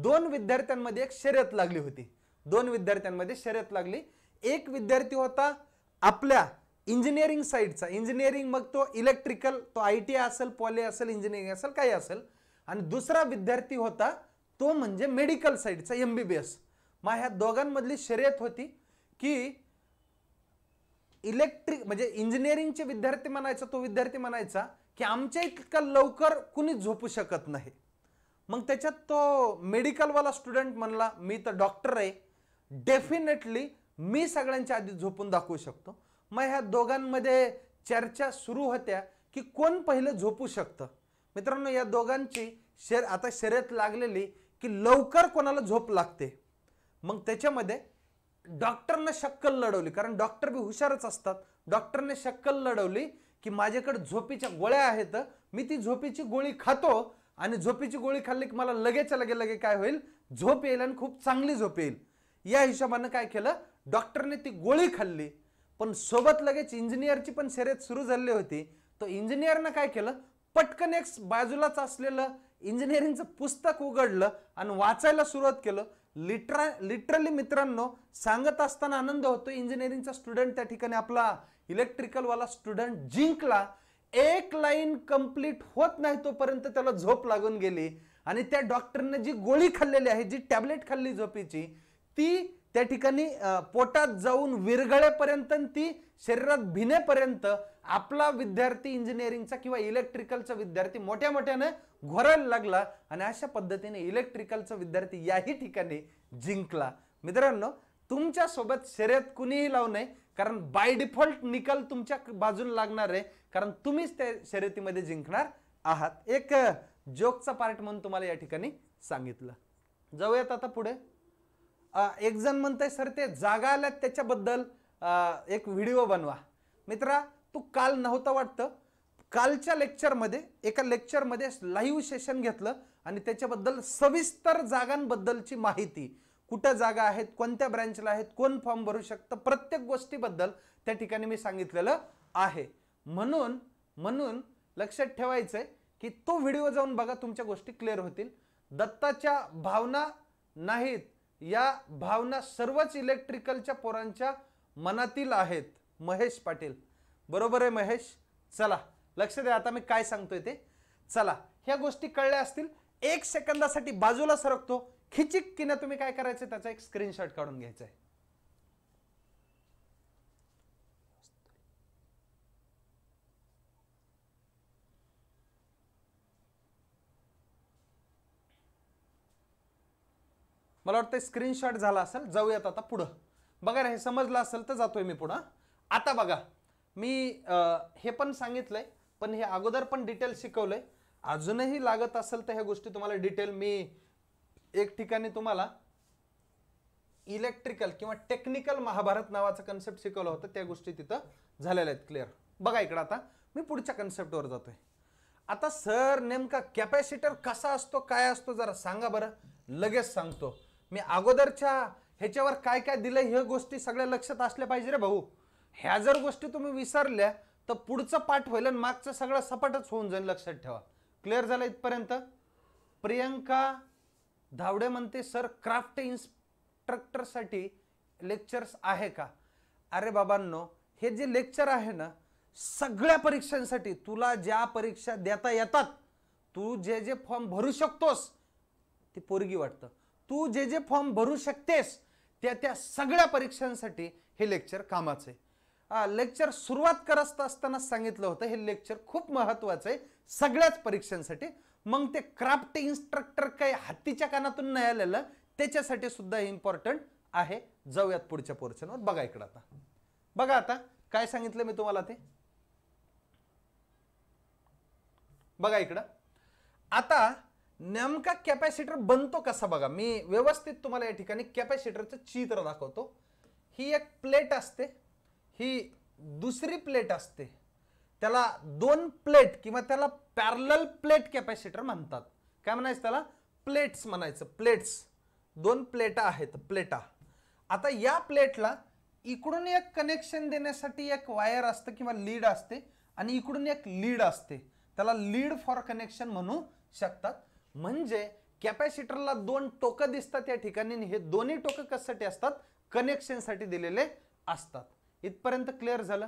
दोन विद्यार्थ्यांमध्ये एक शर्यत लागली होती दोन विद्यार्थ्यांमध्ये शर्यत लागली एक विद्यार्थी होता आपल्या इंजिनिअरिंग साईडचा इंजिनिअरिंग मग तो इलेक्ट्रिकल तो आय टी असेल पॉली असेल इंजिनिअरिंग असेल काही असेल आणि दुसरा विद्यार्थी होता तो म्हणजे मेडिकल साईडचा एम बी बी एस मग ह्या दोघांमधली शर्यत होती की इलेक्ट्रिक म्हणजे इंजिनिअरिंगचे विद्यार्थी म्हणायचा तो विद्यार्थी म्हणायचा की आमच्या इतका लवकर कुणी झोपू शकत नाही मग त्याच्यात तो मेडिकलवाला स्टुडंट म्हणला मी तर डॉक्टर आहे डेफिनेटली मी सगळ्यांच्या आधी झोपून दाखवू शकतो मग ह्या दोघांमध्ये चर्चा सुरू होत्या की कोण पहिलं झोपू शकतं मित्रांनो या दोघांची शर आता शर्यत लागलेली की लवकर कोणाला झोप लागते मग त्याच्यामध्ये डॉक्टरनं शक्कल लढवली कारण डॉक्टर बी हुशारच असतात डॉक्टरने शक्कल लढवली की माझ्याकडे झोपीच्या गोळ्या आहेत मी ती झोपीची गोळी खातो आणि झोपीची गोळी खाल्ली की मला लगेच लगे लगे काय होईल झोप येईल आणि खूप चांगली झोप येईल या हिशोबानं काय केलं डॉक्टरने ती गोळी खाल्ली पण सोबत लगेच इंजिनियरची पण शर्यत सुरू झाली होती तो इंजिनियरनं काय केलं पटकन एक बाजूलाच असलेलं इंजिनिअरिंगचं पुस्तक उघडलं आणि वाचायला सुरुवात केलं लिटरा लिटरली मित्रांनो सांगत असताना आनंद होतो इंजिनिअरिंगचा स्टुडंट त्या ठिकाणी आपला इलेक्ट्रिकलवाला स्टुडंट जिंकला एक लाईन कंप्लीट होत नाही तोपर्यंत त्याला झोप लागून गेली आणि त्या डॉक्टरने जी गोळी खाल्लेली आहे जी टॅबलेट खाल्ली झोपीची ती त्या ठिकाणी पोटात जाऊन विरगळेपर्यंत ती शरीरात भिनेपर्यंत आपला विद्यार्थी इंजिनिअरिंगचा किंवा इलेक्ट्रिकलचा विद्यार्थी मोठ्या मोठ्याने घोरायला लागला आणि अशा पद्धतीने इलेक्ट्रिकलचा विद्यार्थी याही ठिकाणी जिंकला मित्रांनो तुमच्यासोबत शर्यत कुणीही लावू नये कारण बाय डिफॉल्ट निकाल तुमच्या बाजूला लागणार आहे कारण तुम्हीच त्या शर्यतीमध्ये जिंकणार आहात एक जोकचा पार्ट म्हणून तुम्हाला या ठिकाणी सांगितलं जाऊयात आता पुढे एक जण म्हणतंय सर ते जागा आल्यात त्याच्याबद्दल एक व्हिडिओ बनवा मित्रा तू काल नव्हता वाटतं कालच्या लेक्चरमध्ये एका लेक्चरमध्ये लाईव्ह सेशन घेतलं आणि त्याच्याबद्दल सविस्तर जागांबद्दलची माहिती कुठं जागा आहेत कोणत्या ब्रँचला आहेत कोण फॉर्म भरू शकतं प्रत्येक गोष्टीबद्दल त्या ठिकाणी मी सांगितलेलं आहे म्हणून म्हणून लक्षात ठेवायचं आहे की तो व्हिडिओ जाऊन बघा तुमच्या गोष्टी क्लिअर होतील दत्ताच्या भावना नाहीत या भावना सर्वच इलेक्ट्रिकलच्या पोरांच्या मनातील आहेत महेश पाटील बरोबर आहे महेश चला लक्ष द्या आता मी काय सांगतोय ते चला ह्या गोष्टी कळल्या असतील एक सेकंदासाठी बाजूला सरकतो खिचिक किना तुम्ही काय करायचं त्याचा एक स्क्रीनशॉट काढून घ्यायचा आहे मला वाटतं स्क्रीनशॉट झाला असेल जाऊयात आता पुढं बघा हे समजलं असेल तर जातोय मी पुढं आता बघा मी हे पण सांगितलंय पण हे अगोदर पण डिटेल शिकवलंय अजूनही लागत असेल तर ह्या गोष्टी तुम्हाला डिटेल मी एक ठिकाणी तुम्हाला इलेक्ट्रिकल किंवा टेक्निकल महाभारत नावाचं कन्सेप्ट शिकवलं होतं त्या गोष्टी तिथं झालेल्या आहेत क्लिअर बघा इकडं आता मी पुढच्या कन्सेप्टवर जातोय आता सर नेमका कॅपॅसिटर कसा असतो काय असतो जरा सांगा बरं लगेच सांगतो मी अगोदरच्या ह्याच्यावर काय काय दिलं हे गोष्टी सगळ्या लक्षात असल्या पाहिजे रे भाऊ ह्या जर गोष्टी तुम्ही विसरल्या तर पुढचं पाठ होईल आणि मागचं सगळं सपाटच होऊन जाईल लक्षात ठेवा क्लिअर झालं इथपर्यंत प्रियंका धावडे म्हणते सर क्राफ्ट इन्स्ट्रक्टरसाठी लेक्चर्स आहे का अरे बाबांनो हे जे लेक्चर आहे ना सगळ्या परीक्षांसाठी तुला ज्या परीक्षा देता येतात तू जे जे फॉर्म भरू शकतोस ती पोरगी वाटतं तू जे जे फॉर्म भरू शकतेस त्या त्या सगळ्या परीक्षांसाठी हे लेक्चर कामाचं आहे लेक्चर सुरुवात करत असताना सांगितलं होतं हे लेक्चर खूप महत्वाचं आहे सगळ्याच परीक्षांसाठी मग ते क्राफ्ट इन्स्ट्रक्टर काही हत्तीच्या कानातून नाही आलेलं त्याच्यासाठी सुद्धा इम्पॉर्टंट आहे जाऊयात पुढच्या पोर्शनवर बघा इकडं आता बघा आता काय सांगितलं मी तुम्हाला ते बघा इकडं आता नेमका कॅपॅसिटर बनतो कसा बघा मी व्यवस्थित तुम्हाला या ठिकाणी कॅपॅसिटरचं चित्र दाखवतो ही एक प्लेट असते ही दुसरी प्लेट असते त्याला दोन प्लेट किंवा त्याला पॅरल प्लेट कॅपॅसिटर म्हणतात काय म्हणायचं त्याला प्लेट्स म्हणायचं प्लेट्स दोन प्लेटा आहेत प्लेटा आता या प्लेटला इकडून एक कनेक्शन देण्यासाठी एक वायर असतं किंवा लीड असते आणि इकडून एक लीड असते त्याला लीड फॉर कनेक्शन म्हणू शकतात म्हणजे कॅपॅसिटरला दोन टोकं दिसतात या ठिकाणी हे दोन्ही टोकं कशासाठी असतात कनेक्शनसाठी दिलेले असतात इथपर्यंत क्लिअर झालं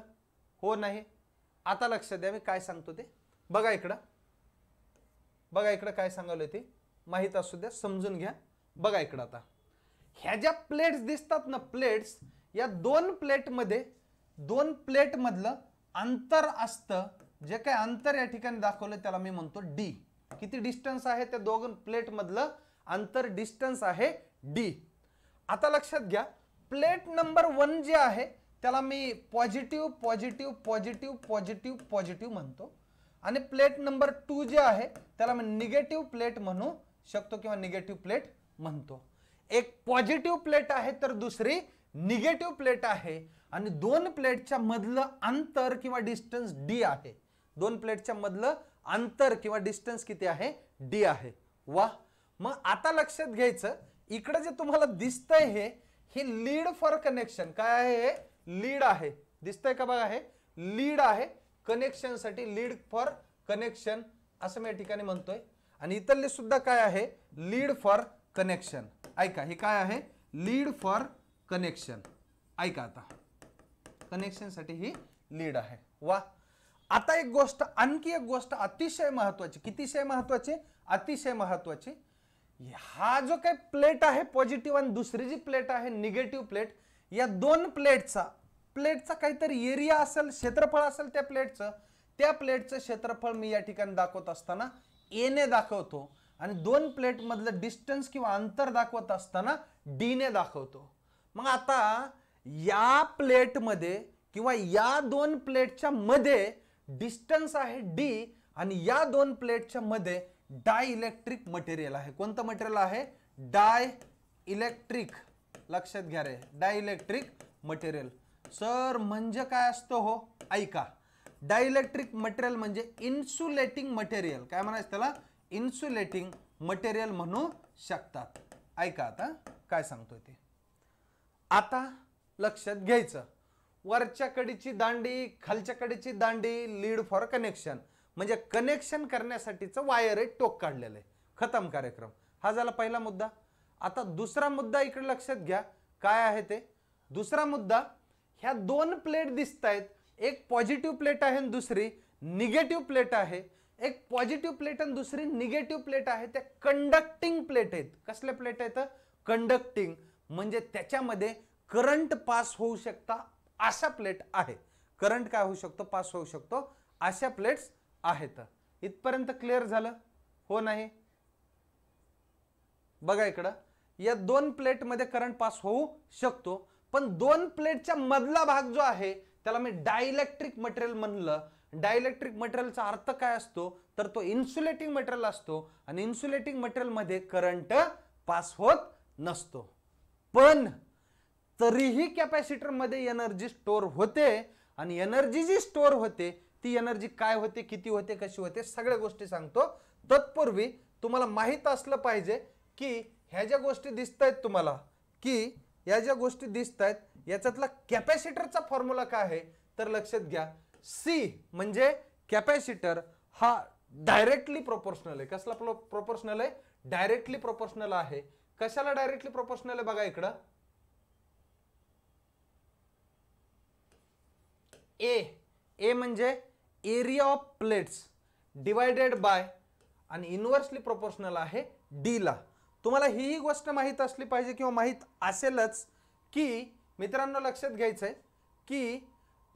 हो नाही आता लक्ष द्या मी काय सांगतो ते बघा इकडं बघा इकडं काय सांगावलं ते माहीत असू द्या समजून घ्या बघा इकडं आता ह्या ज्या प्लेट्स दिसतात ना प्लेट्स या दोन प्लेटमध्ये दोन प्लेटमधलं अंतर असतं जे काय अंतर या ठिकाणी दाखवलं त्याला मी म्हणतो डी किती डिस्टन्स आहे त्या दोघं प्लेटमधलं अंतर डिस्टन्स आहे डी आता लक्षात घ्या प्लेट नंबर वन जे आहे त्याला मी positive positive positive positive positive म्हणतो आणि प्लेट नंबर टू जे आहे त्याला मी निगेटिव्ह प्लेट म्हणू शकतो किंवा निगेटिव्ह प्लेट म्हणतो एक पॉझिटिव्ह प्लेट आहे तर दुसरी निगेटिव्ह प्लेट आहे आणि दोन प्लेटच्या मधलं अंतर किंवा डिस्टन्स डी आहे दोन प्लेटच्या मधलं अंतर किंवा डिस्टन्स किती आहे डी आहे वा मग आता लक्षात घ्यायचं इकडे जे तुम्हाला दिसतंय हे हे लीड फॉर कनेक्शन काय आहे हे लीड आहे दिसतंय का बघा हे लीड आहे कनेक्शनसाठी लीड फॉर कनेक्शन असं मी या ठिकाणी म्हणतोय आणि इतरले सुद्धा काय आहे लीड फॉर कनेक्शन ऐका हे काय आहे लीड फॉर कनेक्शन ऐका आता कनेक्शनसाठी ही लीड आहे वा आता एक गोष्ट आणखी एक गोष्ट अतिशय महत्वाची कितीशय महत्वाची अतिशय महत्वाची हा जो काही प्लेट आहे पॉझिटिव्ह आणि दुसरी जी प्लेट आहे निगेटिव्ह प्लेट या दोन प्लेटचा प्लेटचा काहीतरी एरिया असेल क्षेत्रफळ असेल त्या प्लेटचं त्या प्लेटचं क्षेत्रफळ मी या ठिकाणी दाखवत असताना एने दाखवतो आणि दोन प्लेटमधलं डिस्टन्स किंवा अंतर दाखवत असताना डीने दाखवतो मग आता या प्लेटमध्ये किंवा या दोन प्लेटच्या मध्ये डिस्टन्स आहे डी आणि या दोन प्लेटच्या मध्ये डाय इलेक्ट्रिक मटेरियल आहे कोणतं मटेरियल आहे डाय इलेक्ट्रिक लक्षात घ्या रे डाय इलेक्ट्रिक मटेरियल सर म्हणजे काय असतो हो ऐका डाय इलेक्ट्रिक मटेरियल म्हणजे इन्सुलेटिंग मटेरियल काय म्हणायचं त्याला इन्सुलेटिंग मटेरियल म्हणू शकतात ऐका आता काय सांगतोय ते आता लक्षात घ्यायचं वरच्या कडीची दांडी खालच्या कडीची दांडी लीड फॉर कनेक्शन म्हणजे कनेक्शन करण्यासाठीचं वायर एक टोक काढलेलं आहे खतम कार्यक्रम हा झाला पहिला मुद्दा आता दुसरा मुद्दा इकडे लक्षात घ्या काय आहे ते दुसरा मुद्दा ह्या दोन प्लेट दिसत आहेत एक पॉझिटिव्ह प्लेट आहे आणि दुसरी निगेटिव्ह प्लेट आहे एक पॉझिटिव्ह प्लेट आणि दुसरी निगेटिव्ह प्लेट आहे त्या कंडक्टिंग प्लेट आहेत कसल्या प्लेट आहेत कंडक्टिंग म्हणजे त्याच्यामध्ये करंट पास होऊ शकता अशा प्लेट आहे करंट काय होऊ शकतो पास होऊ शकतो अशा प्लेट्स आहेत इथपर्यंत क्लिअर झालं हो नाही बघा इकडं या दोन प्लेटमध्ये करंट पास होऊ शकतो पण दोन प्लेटच्या मधला भाग जो आहे त्याला मी डायलेक्ट्रिक मटेरियल म्हणलं डायलेक्ट्रिक मटेरियलचा अर्थ काय असतो तर तो इन्सुलेटिंग मटेरियल असतो आणि इन्सुलेटिंग मध्ये करंट पास होत नसतो पण तरीही कॅपॅसिटरमध्ये एनर्जी स्टोअर होते आणि एनर्जी जी स्टोअर होते ती एनर्जी काय होते किती होते कशी होते सगळ्या गोष्टी सांगतो तत्पूर्वी तुम्हाला माहीत असलं पाहिजे की ह्या ज्या गोष्टी दिसत आहेत तुम्हाला की या ज्या गोष्टी दिसत आहेत याच्यातला कॅपॅसिटरचा फॉर्म्युला काय आहे तर लक्षात घ्या सी म्हणजे कॅपॅसिटर हा डायरेक्टली प्रोपोर्शनल आहे कसला प्रोपोर्शनल आहे डायरेक्टली प्रोपोर्शनल आहे कशाला डायरेक्टली प्रोपोर्शनल आहे बघा इकडं ए ए म्हणजे area of plates divided by आणि इन्व्हर्सली प्रोपोर्शनल आहे डीला तुम्हाला हीही गोष्ट माहीत असली पाहिजे किंवा माहीत असेलच की मित्रांनो लक्षात घ्यायचं आहे की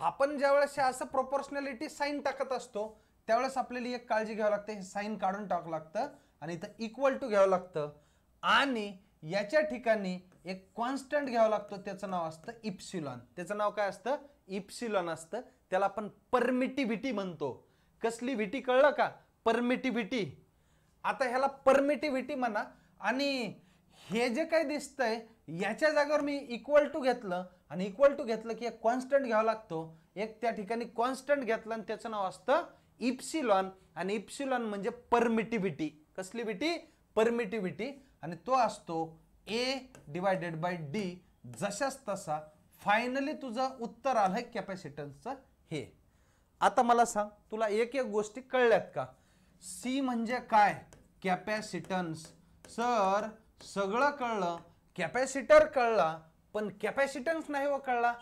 आपण ज्यावेळेस असं प्रोपोर्शनॅलिटी साईन टाकत असतो त्यावेळेस आपल्याला एक काळजी घ्यावं लागते हे साईन काढून टाकावं लागतं आणि इथं इक्वल टू घ्यावं लागतं आणि याच्या ठिकाणी एक कॉन्स्टंट घ्यावं लागतो त्याचं नाव असतं इप्सिलॉन त्याचं नाव काय असतं इप्सिलॉन असतं त्याला आपण परमिटिव्हिटी म्हणतो कसली व्हिटी कळलं का परमिटिव्हिटी आता ह्याला परमिटिव्हिटी म्हणा आणि हे जे काय दिसतंय याच्या जागेवर मी इक्वल टू घेतलं आणि इक्वल टू घेतलं की एक कॉन्स्टंट घ्यावा लागतो एक त्या ठिकाणी कॉन्स्टंट घेतलं आणि त्याचं नाव असतं इप्सिलॉन आणि इप्सिलॉन म्हणजे परमिटिव्हिटी कसली विटी परमिटिव्हिटी आणि तो असतो ए डिवायडेड बाय डी जशाच तसा फायनली तुझं उत्तर आलं कॅपॅसिटन्सचं हे आता मला सांग तुला एक एक गोष्टी कळल्यात का सी म्हणजे काय कॅपॅसिटन्स सर सगळं कळलं कॅपॅसिटर कळला पण कॅपॅसिटन्स नाही व हो कळला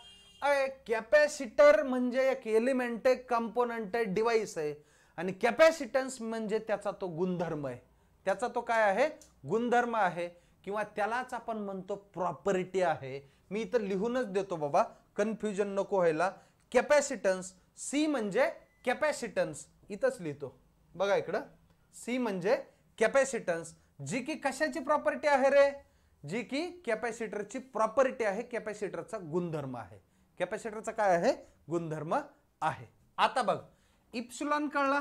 अय कॅपॅसिटर म्हणजे एक एलिमेंट आहे कंपोनंट आहे डिवाइस आहे आणि कॅपॅसिटन्स म्हणजे त्याचा तो गुणधर्म आहे त्याचा तो काय आहे गुणधर्म आहे किंवा त्यालाच आपण म्हणतो प्रॉपर्टी आहे मी इथं लिहूनच देतो बाबा कन्फ्युजन नको व्हायला कॅपॅसिटन्स सी म्हणजे कॅपॅसिटन्स इथंच लिहितो बघा इकडं सी म्हणजे कॅपॅसिटन्स जी की कशाची प्रॉपर्टी आहे रे जी की कॅपॅसिटरची प्रॉपर्टी आहे कॅपॅसिटरचा गुणधर्म आहे कॅपॅसिटरचा काय आहे गुणधर्म आहे आता बघ इप्सुलॉन कळला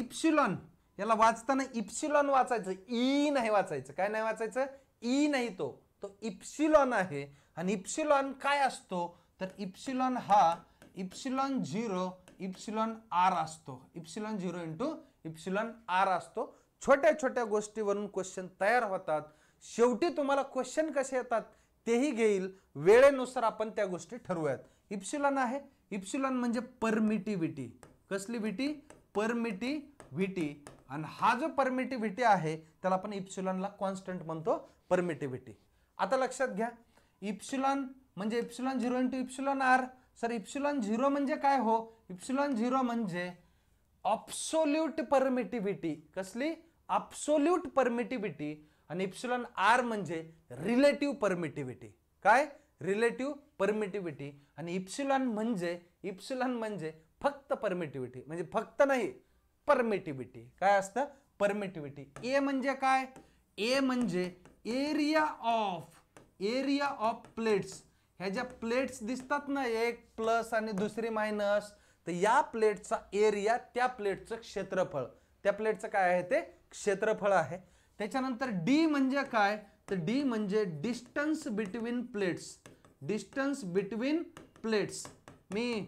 इप्सिलॉन याला वाचताना इप्सिलॉन वाचायचं ई e नाही वाचायचं काय नाही वाचायचं ई e नाही तो तो इप्सिलॉन आहे आणि इप्सिलॉन काय असतो तर इप्सिलॉन हा इप्सिलॉन झिरो इप्सिलॉन आर असतो epsilon zero into epsilon R असतो छोट्या छोट्या गोष्टीवरून क्वेश्चन तयार होतात शेवटी तुम्हाला क्वेश्चन कसे येतात तेही घेईल वेळेनुसार आपण त्या गोष्टी ठरवूयात इप्सिलॉन आहे इप्सिलॉन म्हणजे परमिटिव्हिटी कसली विटी परमिटिव्हिटी आणि हा जो परमिटिव्हिटी आहे त्याला आपण इप्सिलॉनला कॉन्स्टंट म्हणतो परमिटिव्हिटी आता लक्षात घ्या इप्सिलॉन म्हणजे epsilon zero into epsilon R sir epsilon zero म्हणजे काय हो इप्सिलॉन झिरो म्हणजे ऑप्सोल्यूट परमिटिव्हिटी कसली ऑप्सोल्यूट परमिटिव्हिटी आणि इप्सिलॉन आर म्हणजे रिलेटिव्ह परमिटिव्हिटी काय रिलेटिव्ह परमिटिव्हिटी आणि इप्सिलॉन म्हणजे इप्सिलॉन म्हणजे फक्त परमिटिव्हिटी म्हणजे फक्त नाही परमिटिव्हिटी काय असतं परमिटिव्हिटी ए म्हणजे काय ए म्हणजे area of area of plates ह्या ज्या प्लेट्स दिसतात ना एक प्लस आणि दुसरी मायनस तर या प्लेटचा एरिया त्या प्लेटचं क्षेत्रफळ त्या प्लेटचं काय आहे ते क्षेत्रफळ आहे त्याच्यानंतर डी म्हणजे काय तर डी म्हणजे distance between plates distance between plates मी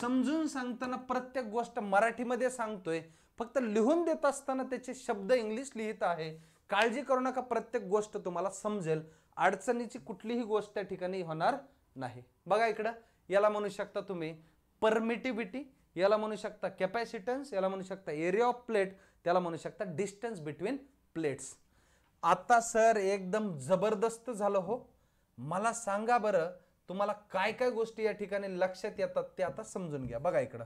समजून सांगताना प्रत्येक गोष्ट मराठीमध्ये सांगतोय फक्त लिहून देत असताना त्याचे शब्द इंग्लिश लिहित आहे काळजी करू नका प्रत्येक गोष्ट तुम्हाला समजेल अडचणीची कुठलीही गोष्ट त्या ठिकाणी होणार नाही बघा इकडं याला म्हणू शकता तुम्ही परमिटिव्हिटी याला म्हणू शकता कॅपॅसिटन्स याला म्हणू शकता एरिया ऑफ प्लेट त्याला म्हणू शकता डिस्टन्स बिटवीन प्लेट्स आता सर एकदम जबरदस्त झालं हो मला सांगा बरं तुम्हाला काय काय गोष्टी या ठिकाणी लक्षात येतात ते आता समजून घ्या बघा इकडं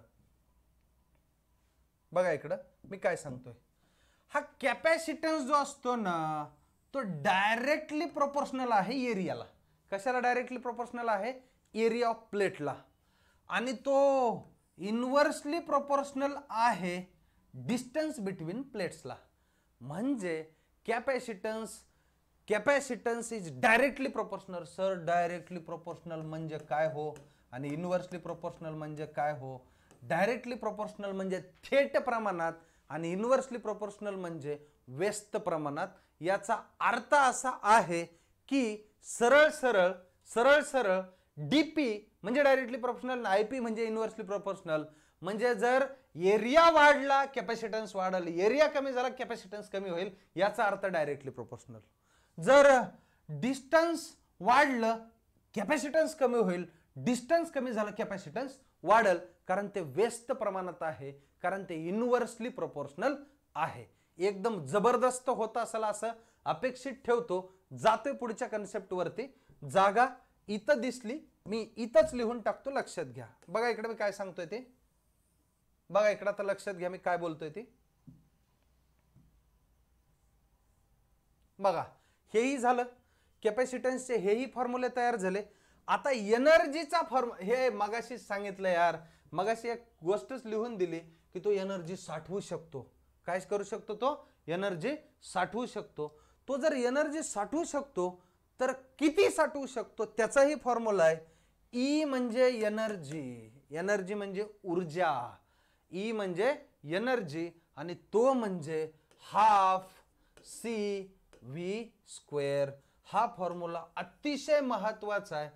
बघा इकडं मी काय सांगतोय हा कॅपॅसिटन्स जो असतो ना तो डायरेक्टली प्रोपोर्शनल आहे एरियाला कशाला डायरेक्टली प्रोपोर्शनल आहे एरिया ऑफ प्लेटला आणि तो इन्व्हर्सली प्रोपोर्शनल आहे डिस्टन्स बिटवीन प्लेट्सला म्हणजे capacitance capacitance is directly proportional sir directly proportional म्हणजे काय हो आणि इन्व्हर्सली प्रोपोर्शनल म्हणजे काय हो डायरेक्टली प्रोपोर्शनल म्हणजे थेट प्रमाणात आणि इन्व्हर्सली प्रोपोर्शनल म्हणजे व्यस्त प्रमाणात याचा अर्थ असा आहे की सरळ सरळ सरळ सरळ डी पी म्हणजे डायरेक्टली प्रोफेशनल आय पी म्हणजे इनव्हर्सली प्रोफेशनल म्हणजे जर एरिया वाढला कॅपॅसिटन्स वाढल एरिया कमी झाला कॅपॅसिटन्स कमी होईल याचा अर्थ डायरेक्टली प्रोपोर्शनल जर डिस्टन्स वाढलं कॅपॅसिटन्स कमी होईल डिस्टन्स कमी झालं कॅपॅसिटन्स वाढल कारण ते व्यस्त प्रमाणात आहे कारण ते इन्व्हर्सली प्रोपोर्शनल आहे एकदम जबरदस्त होत असेल असं अपेक्षित ठेवतो जातोय पुढच्या कन्सेप्टवरती जागा इथं दिसली मी इथंच लिहून टाकतो लक्षात घ्या बघा इकडे मी काय सांगतोय ते बघा इकडे आता लक्षात घ्या मी काय बोलतोय ते बघा हेही झालं कॅपॅसिटन्सचे हेही फॉर्म्युले तयार झाले आता एनर्जीचा फॉर्म हे मगाशी सांगितलं यार मगाशी एक गोष्टच लिहून दिली की तो एनर्जी साठवू शकतो काय करू शकतो तो एनर्जी साठवू शकतो तो जर एनर्जी साठवू शकतो तर किती साठवू शकतो त्याचाही फॉर्म्युला आहे ई e म्हणजे एनर्जी एनर्जी म्हणजे ऊर्जा ई e म्हणजे एनर्जी आणि तो म्हणजे हाफ सी व्ही स्क्वेअर हा फॉर्म्युला अतिशय महत्त्वाचा आहे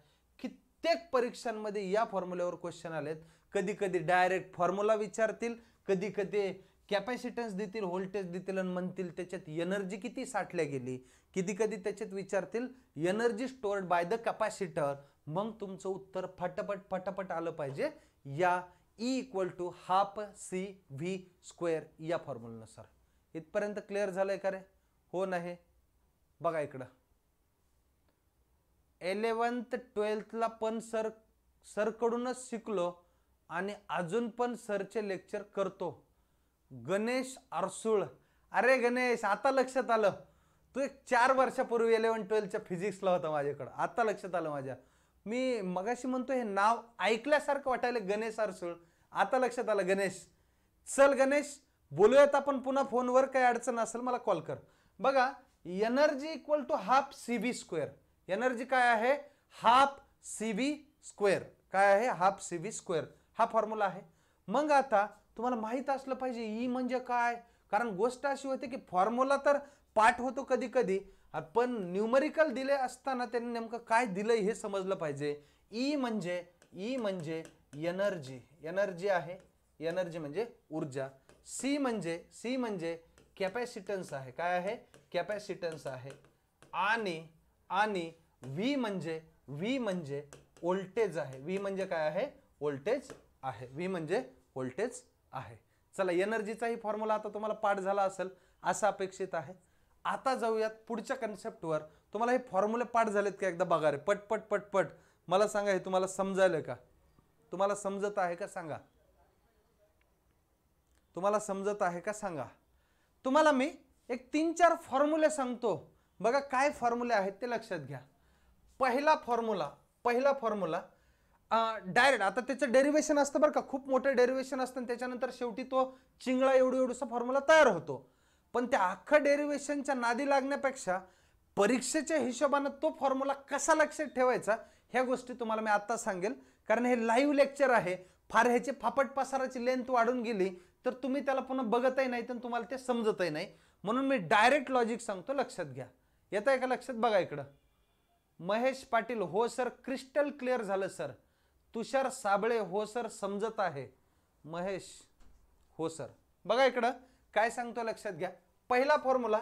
कित्येक परीक्षांमध्ये या फॉर्म्युल्यावर क्वेश्चन आलेत कधी कधी डायरेक्ट फॉर्म्युला विचारतील कधी कधी कॅपॅसिटन्स देतील व्होल्टेज देतील आणि म्हणतील त्याच्यात एनर्जी किती साठल्या गेली किती कधी त्याच्यात विचारतील energy stored by the capacitor मग तुमचं उत्तर फटाफट फटाफट आलं पाहिजे या E equal to half C V square या फॉर्म्युलानुसार इथपर्यंत क्लिअर झालं आहे का रे हो नाही बघा इकडं एलेवन्थ ट्वेल्थला पण सर सरकडूनच शिकलो आणि अजून पण सरचे लेक्चर करतो गणेश आरसूळ अरे गणेश आता लक्षात आलं तू एक चार वर्षापूर्वी इलेव्हन ट्वेल्थच्या फिजिक्सला होता माझ्याकडं आता लक्षात आलं माझ्या मी मगाशी म्हणतो हे नाव ऐकल्यासारखं वाटायला गणेश आरसूळ आता लक्षात आलं गणेश चल गणेश बोलूयात आपण पुन्हा फोनवर काही अडचण असेल मला कॉल कर बघा energy equal to half C V square energy काय आहे हाफ सी बी स्क्वेअर काय आहे हाफ सी बी स्क्वेअर हा फॉर्म्युला आहे मग आता तुम्हाला माहीत असलं पाहिजे ई म्हणजे काय कारण गोष्ट अशी होती की फॉर्म्युला तर पाठ होतो कधी कधी पण न्यूमरिकल दिले असताना त्यांनी नेमकं काय दिलं हे समजलं पाहिजे ई म्हणजे ई म्हणजे एनर्जी एनर्जी आहे एनर्जी म्हणजे ऊर्जा सी म्हणजे सी म्हणजे कॅपॅसिटन्स आहे काय आहे कॅपॅसिटन्स आहे आणि आणि व्ही म्हणजे व्ही म्हणजे वोल्टेज आहे व्ही म्हणजे काय आहे वोल्टेज आहे व्ही म्हणजे वोल्टेज आहे चला एनर्जीचाही फॉर्म्युला आता तुम्हाला पाठ झाला असेल असं अपेक्षित आहे आता जाऊयात पुढच्या कन्सेप्टवर तुम्हाला हे फॉर्म्युले पाठ झालेत का एकदा बघा रे पट पट मला सांगा हे तुम्हाला समजायला का तुम्हाला समजत आहे का सांगा तुम्हाला समजत आहे का सांगा तुम्हाला मी एक तीन चार फॉर्म्युले सांगतो बघा काय फॉर्म्युले आहेत ते लक्षात घ्या पहिला फॉर्म्युला पहिला फॉर्म्युला डायरेक्ट आता त्याचं डेरिव्हेशन असतं बरं का खूप मोठं डेरिव्हेशन असतं आणि त्याच्यानंतर शेवटी तो चिंगळा एवढं एवढूसा फॉर्म्युला तयार होतो पण त्या अख्खा डेरिव्हेशनच्या नादी लागण्यापेक्षा परीक्षेच्या हिशोबानं तो फॉर्म्युला कसा लक्षात ठेवायचा ह्या गोष्टी तुम्हाला मी आत्ता सांगेल कारण हे लाईव्ह लेक्चर आहे फार ह्याची फापट पसाराची लेंथ वाढून गेली तर तुम्ही त्याला पुन्हा बघतही नाही तर तुम्हाला ते समजतही नाही म्हणून मी डायरेक्ट लॉजिक सांगतो लक्षात घ्या येत आहे का लक्षात बघा इकडं महेश पाटील हो सर क्रिस्टल क्लिअर झालं सर तुषार साबळे हो सर समजत आहे महेश हो सर बघा इकडं काय सांगतो लक्षात घ्या पहिला फॉर्म्युला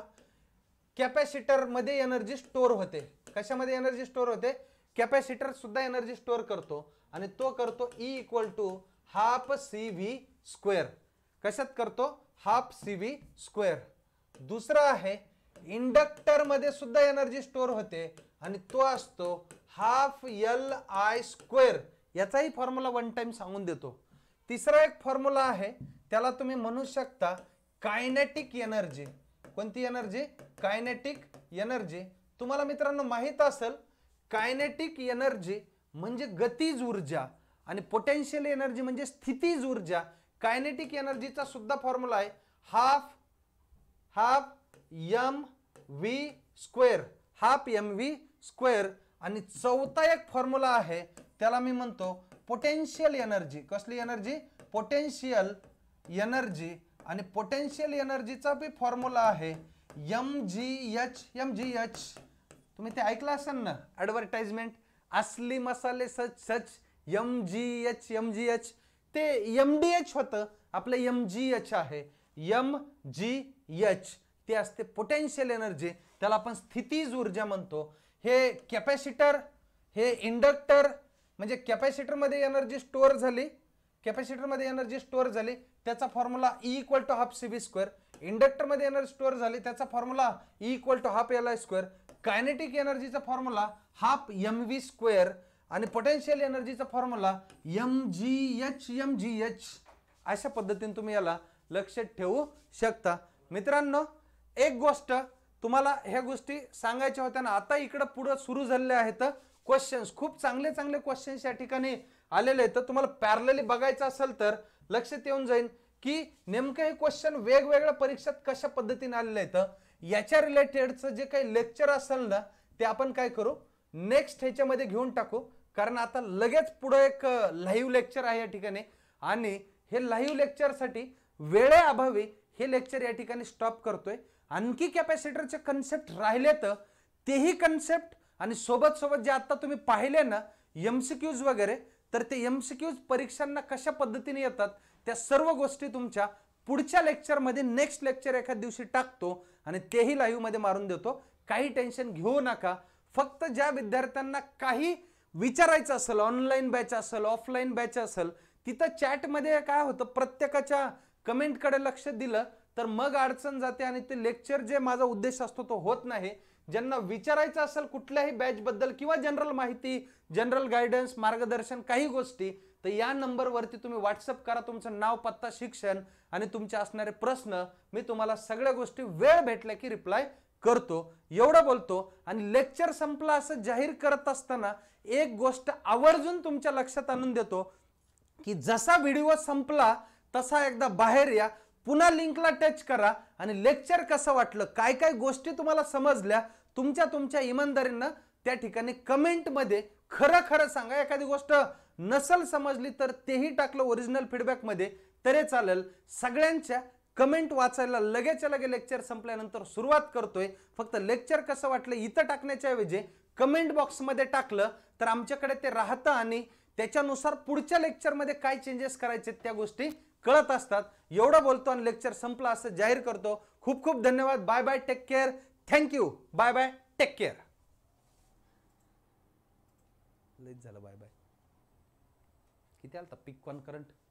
कॅपॅसिटरमध्ये एनर्जी स्टोअर होते कशामध्ये एनर्जी स्टोअर होते कॅपॅसिटर सुद्धा एनर्जी स्टोअर करतो आणि तो करतो E equal to half C V square कशात करतो हाफ सी व्ही स्क्वेअर दुसरा आहे इंडक्टरमध्ये सुद्धा एनर्जी स्टोअर होते आणि तो असतो हाफ एल आय स्क्वेअर याचाही फॉर्म्युला वन टाइम सांगून देतो तिसरा एक फॉर्म्युला आहे त्याला तुम्ही म्हणू शकता कायनेटिक एनर्जी कोणती एनर्जी कायनेटिक एनर्जी तुम्हाला मित्रांनो माहीत असेल कायनेटिक एनर्जी म्हणजे गतीज ऊर्जा आणि पोटेन्शियल एनर्जी म्हणजे स्थितीज ऊर्जा कायनेटिक एनर्जीचा सुद्धा फॉर्म्युला आहे half half M V square half M V square आणि चौथा एक फॉर्म्युला आहे त्याला मी म्हणतो पोटेन्शियल एनर्जी कसली एनर्जी पोटेन्शियल एनर्जी आणि पोटेन्शियल एनर्जीचा बी फॉर्म्युला आहे M G H M G H तुम्ही ते ऐकलं असाल ना ॲडव्हर्टाइजमेंट असली मसाले सच सच M G H M G H ते एम डी एच होतं आपलं एम जी एच आहे एम जी एच ते असते पोटेन्शियल एनर्जी त्याला आपण स्थितीज ऊर्जा म्हणतो हे कॅपॅसिटर हे इंडक्टर म्हणजे कॅपॅसिटरमध्ये एनर्जी स्टोअर झाली कॅपॅसिटरमध्ये एनर्जी स्टोअर झाली त्याचा formula E equal to half C V square इंडक्टरमध्ये एनर्जी स्टोअर झाली त्याचा formula E equal to half L I square kinetic एनर्जीचा formula half M V square आणि पोटेन्शियल एनर्जीचा formula M G H M G H अशा पद्धतीने तुम्ही याला लक्षात ठेवू शकता मित्रांनो एक गोष्ट तुम्हाला ह्या गोष्टी सांगायच्या होत्या ना आता इकडं पुढं सुरू झालेल्या आहेत क्वेश्चन्स खूप चांगले चांगले क्वेश्चन्स या ठिकाणी आलेले आहेत तर तुम्हाला पॅरलली बघायचं असेल तर लक्षात येऊन जाईल की नेमकं हे क्वेश्चन वेगवेगळ्या परीक्षेत कशा पद्धतीने आलेले आहेत याच्या रिलेटेडचं जे काही लेक्चर असेल ना ते आपण काय करू नेक्स्ट ह्याच्यामध्ये घेऊन टाकू कारण आता लगेच पुढं एक लाईव्ह लेक्चर आहे या ठिकाणी आणि हे लाईव्ह लेक्चरसाठी वेळेअभावी हे लेक्चर या ठिकाणी स्टॉप करतोय आणखी कॅपॅसिटरचे कन्सेप्ट राहिले तर तेही कन्सेप्ट आणि सोबत सोबत जे आता तुम्ही पाहिले ना एम सी क्यूज वगैरे तर ते एम सी क्यूज परीक्षांना कशा पद्धतीने येतात त्या सर्व गोष्टी तुमच्या पुढच्या लेक्चरमध्ये नेक्स्ट लेक्चर एखाद दिवशी टाकतो आणि तेही लाईव्हमध्ये मारून देतो काही टेन्शन घेऊ नका फक्त ज्या विद्यार्थ्यांना काही विचारायचं असेल ऑनलाईन बॅच असेल ऑफलाईन बॅच असेल तिथं चॅटमध्ये काय होतं प्रत्येकाच्या कमेंटकडे लक्ष दिलं तर मग अडचण जाते आणि ते लेक्चर जे माझा उद्देश असतो तो होत नाही ज्यांना विचारायचं असेल कुठल्याही बॅचबद्दल किंवा जनरल माहिती जनरल गायडन्स मार्गदर्शन काही गोष्टी तर या नंबरवरती तुम्ही व्हॉट्सअप करा तुमचं नाव पत्ता शिक्षण आणि तुमचे असणारे प्रश्न मी तुम्हाला सगळ्या गोष्टी वेळ भेटल्या की रिप्लाय करतो एवढं बोलतो आणि लेक्चर संपला असं जाहीर करत असताना एक गोष्ट आवर्जून तुमच्या लक्षात आणून देतो की जसा व्हिडिओ संपला तसा एकदा बाहेर या पुन्हा लिंकला टच करा आणि लेक्चर कसं वाटलं काय काय गोष्टी तुम्हाला समजल्या तुमच्या तुमच्या इमानदारीनं त्या ठिकाणी कमेंटमध्ये खरं खरं सांगा एखादी गोष्ट नसल समजली तर तेही टाकलं ओरिजिनल फीडबॅकमध्ये तरी चालेल सगळ्यांच्या कमेंट वाचायला लगेच लगे लेक्चर संपल्यानंतर सुरुवात करतोय फक्त लेक्चर कसं वाटलं इथं टाकण्याच्याऐवजी ऐवजी कमेंट बॉक्समध्ये टाकलं तर आमच्याकडे ते राहतं आणि त्याच्यानुसार पुढच्या लेक्चरमध्ये काय चेंजेस करायचे त्या गोष्टी कळत असतात एवढं बोलतो आणि लेक्चर संपला असं जाहीर करतो खूप खूप धन्यवाद bye bye take care thank you bye bye take care लईच झालं बाय बाय किती आलं पिक वन करंट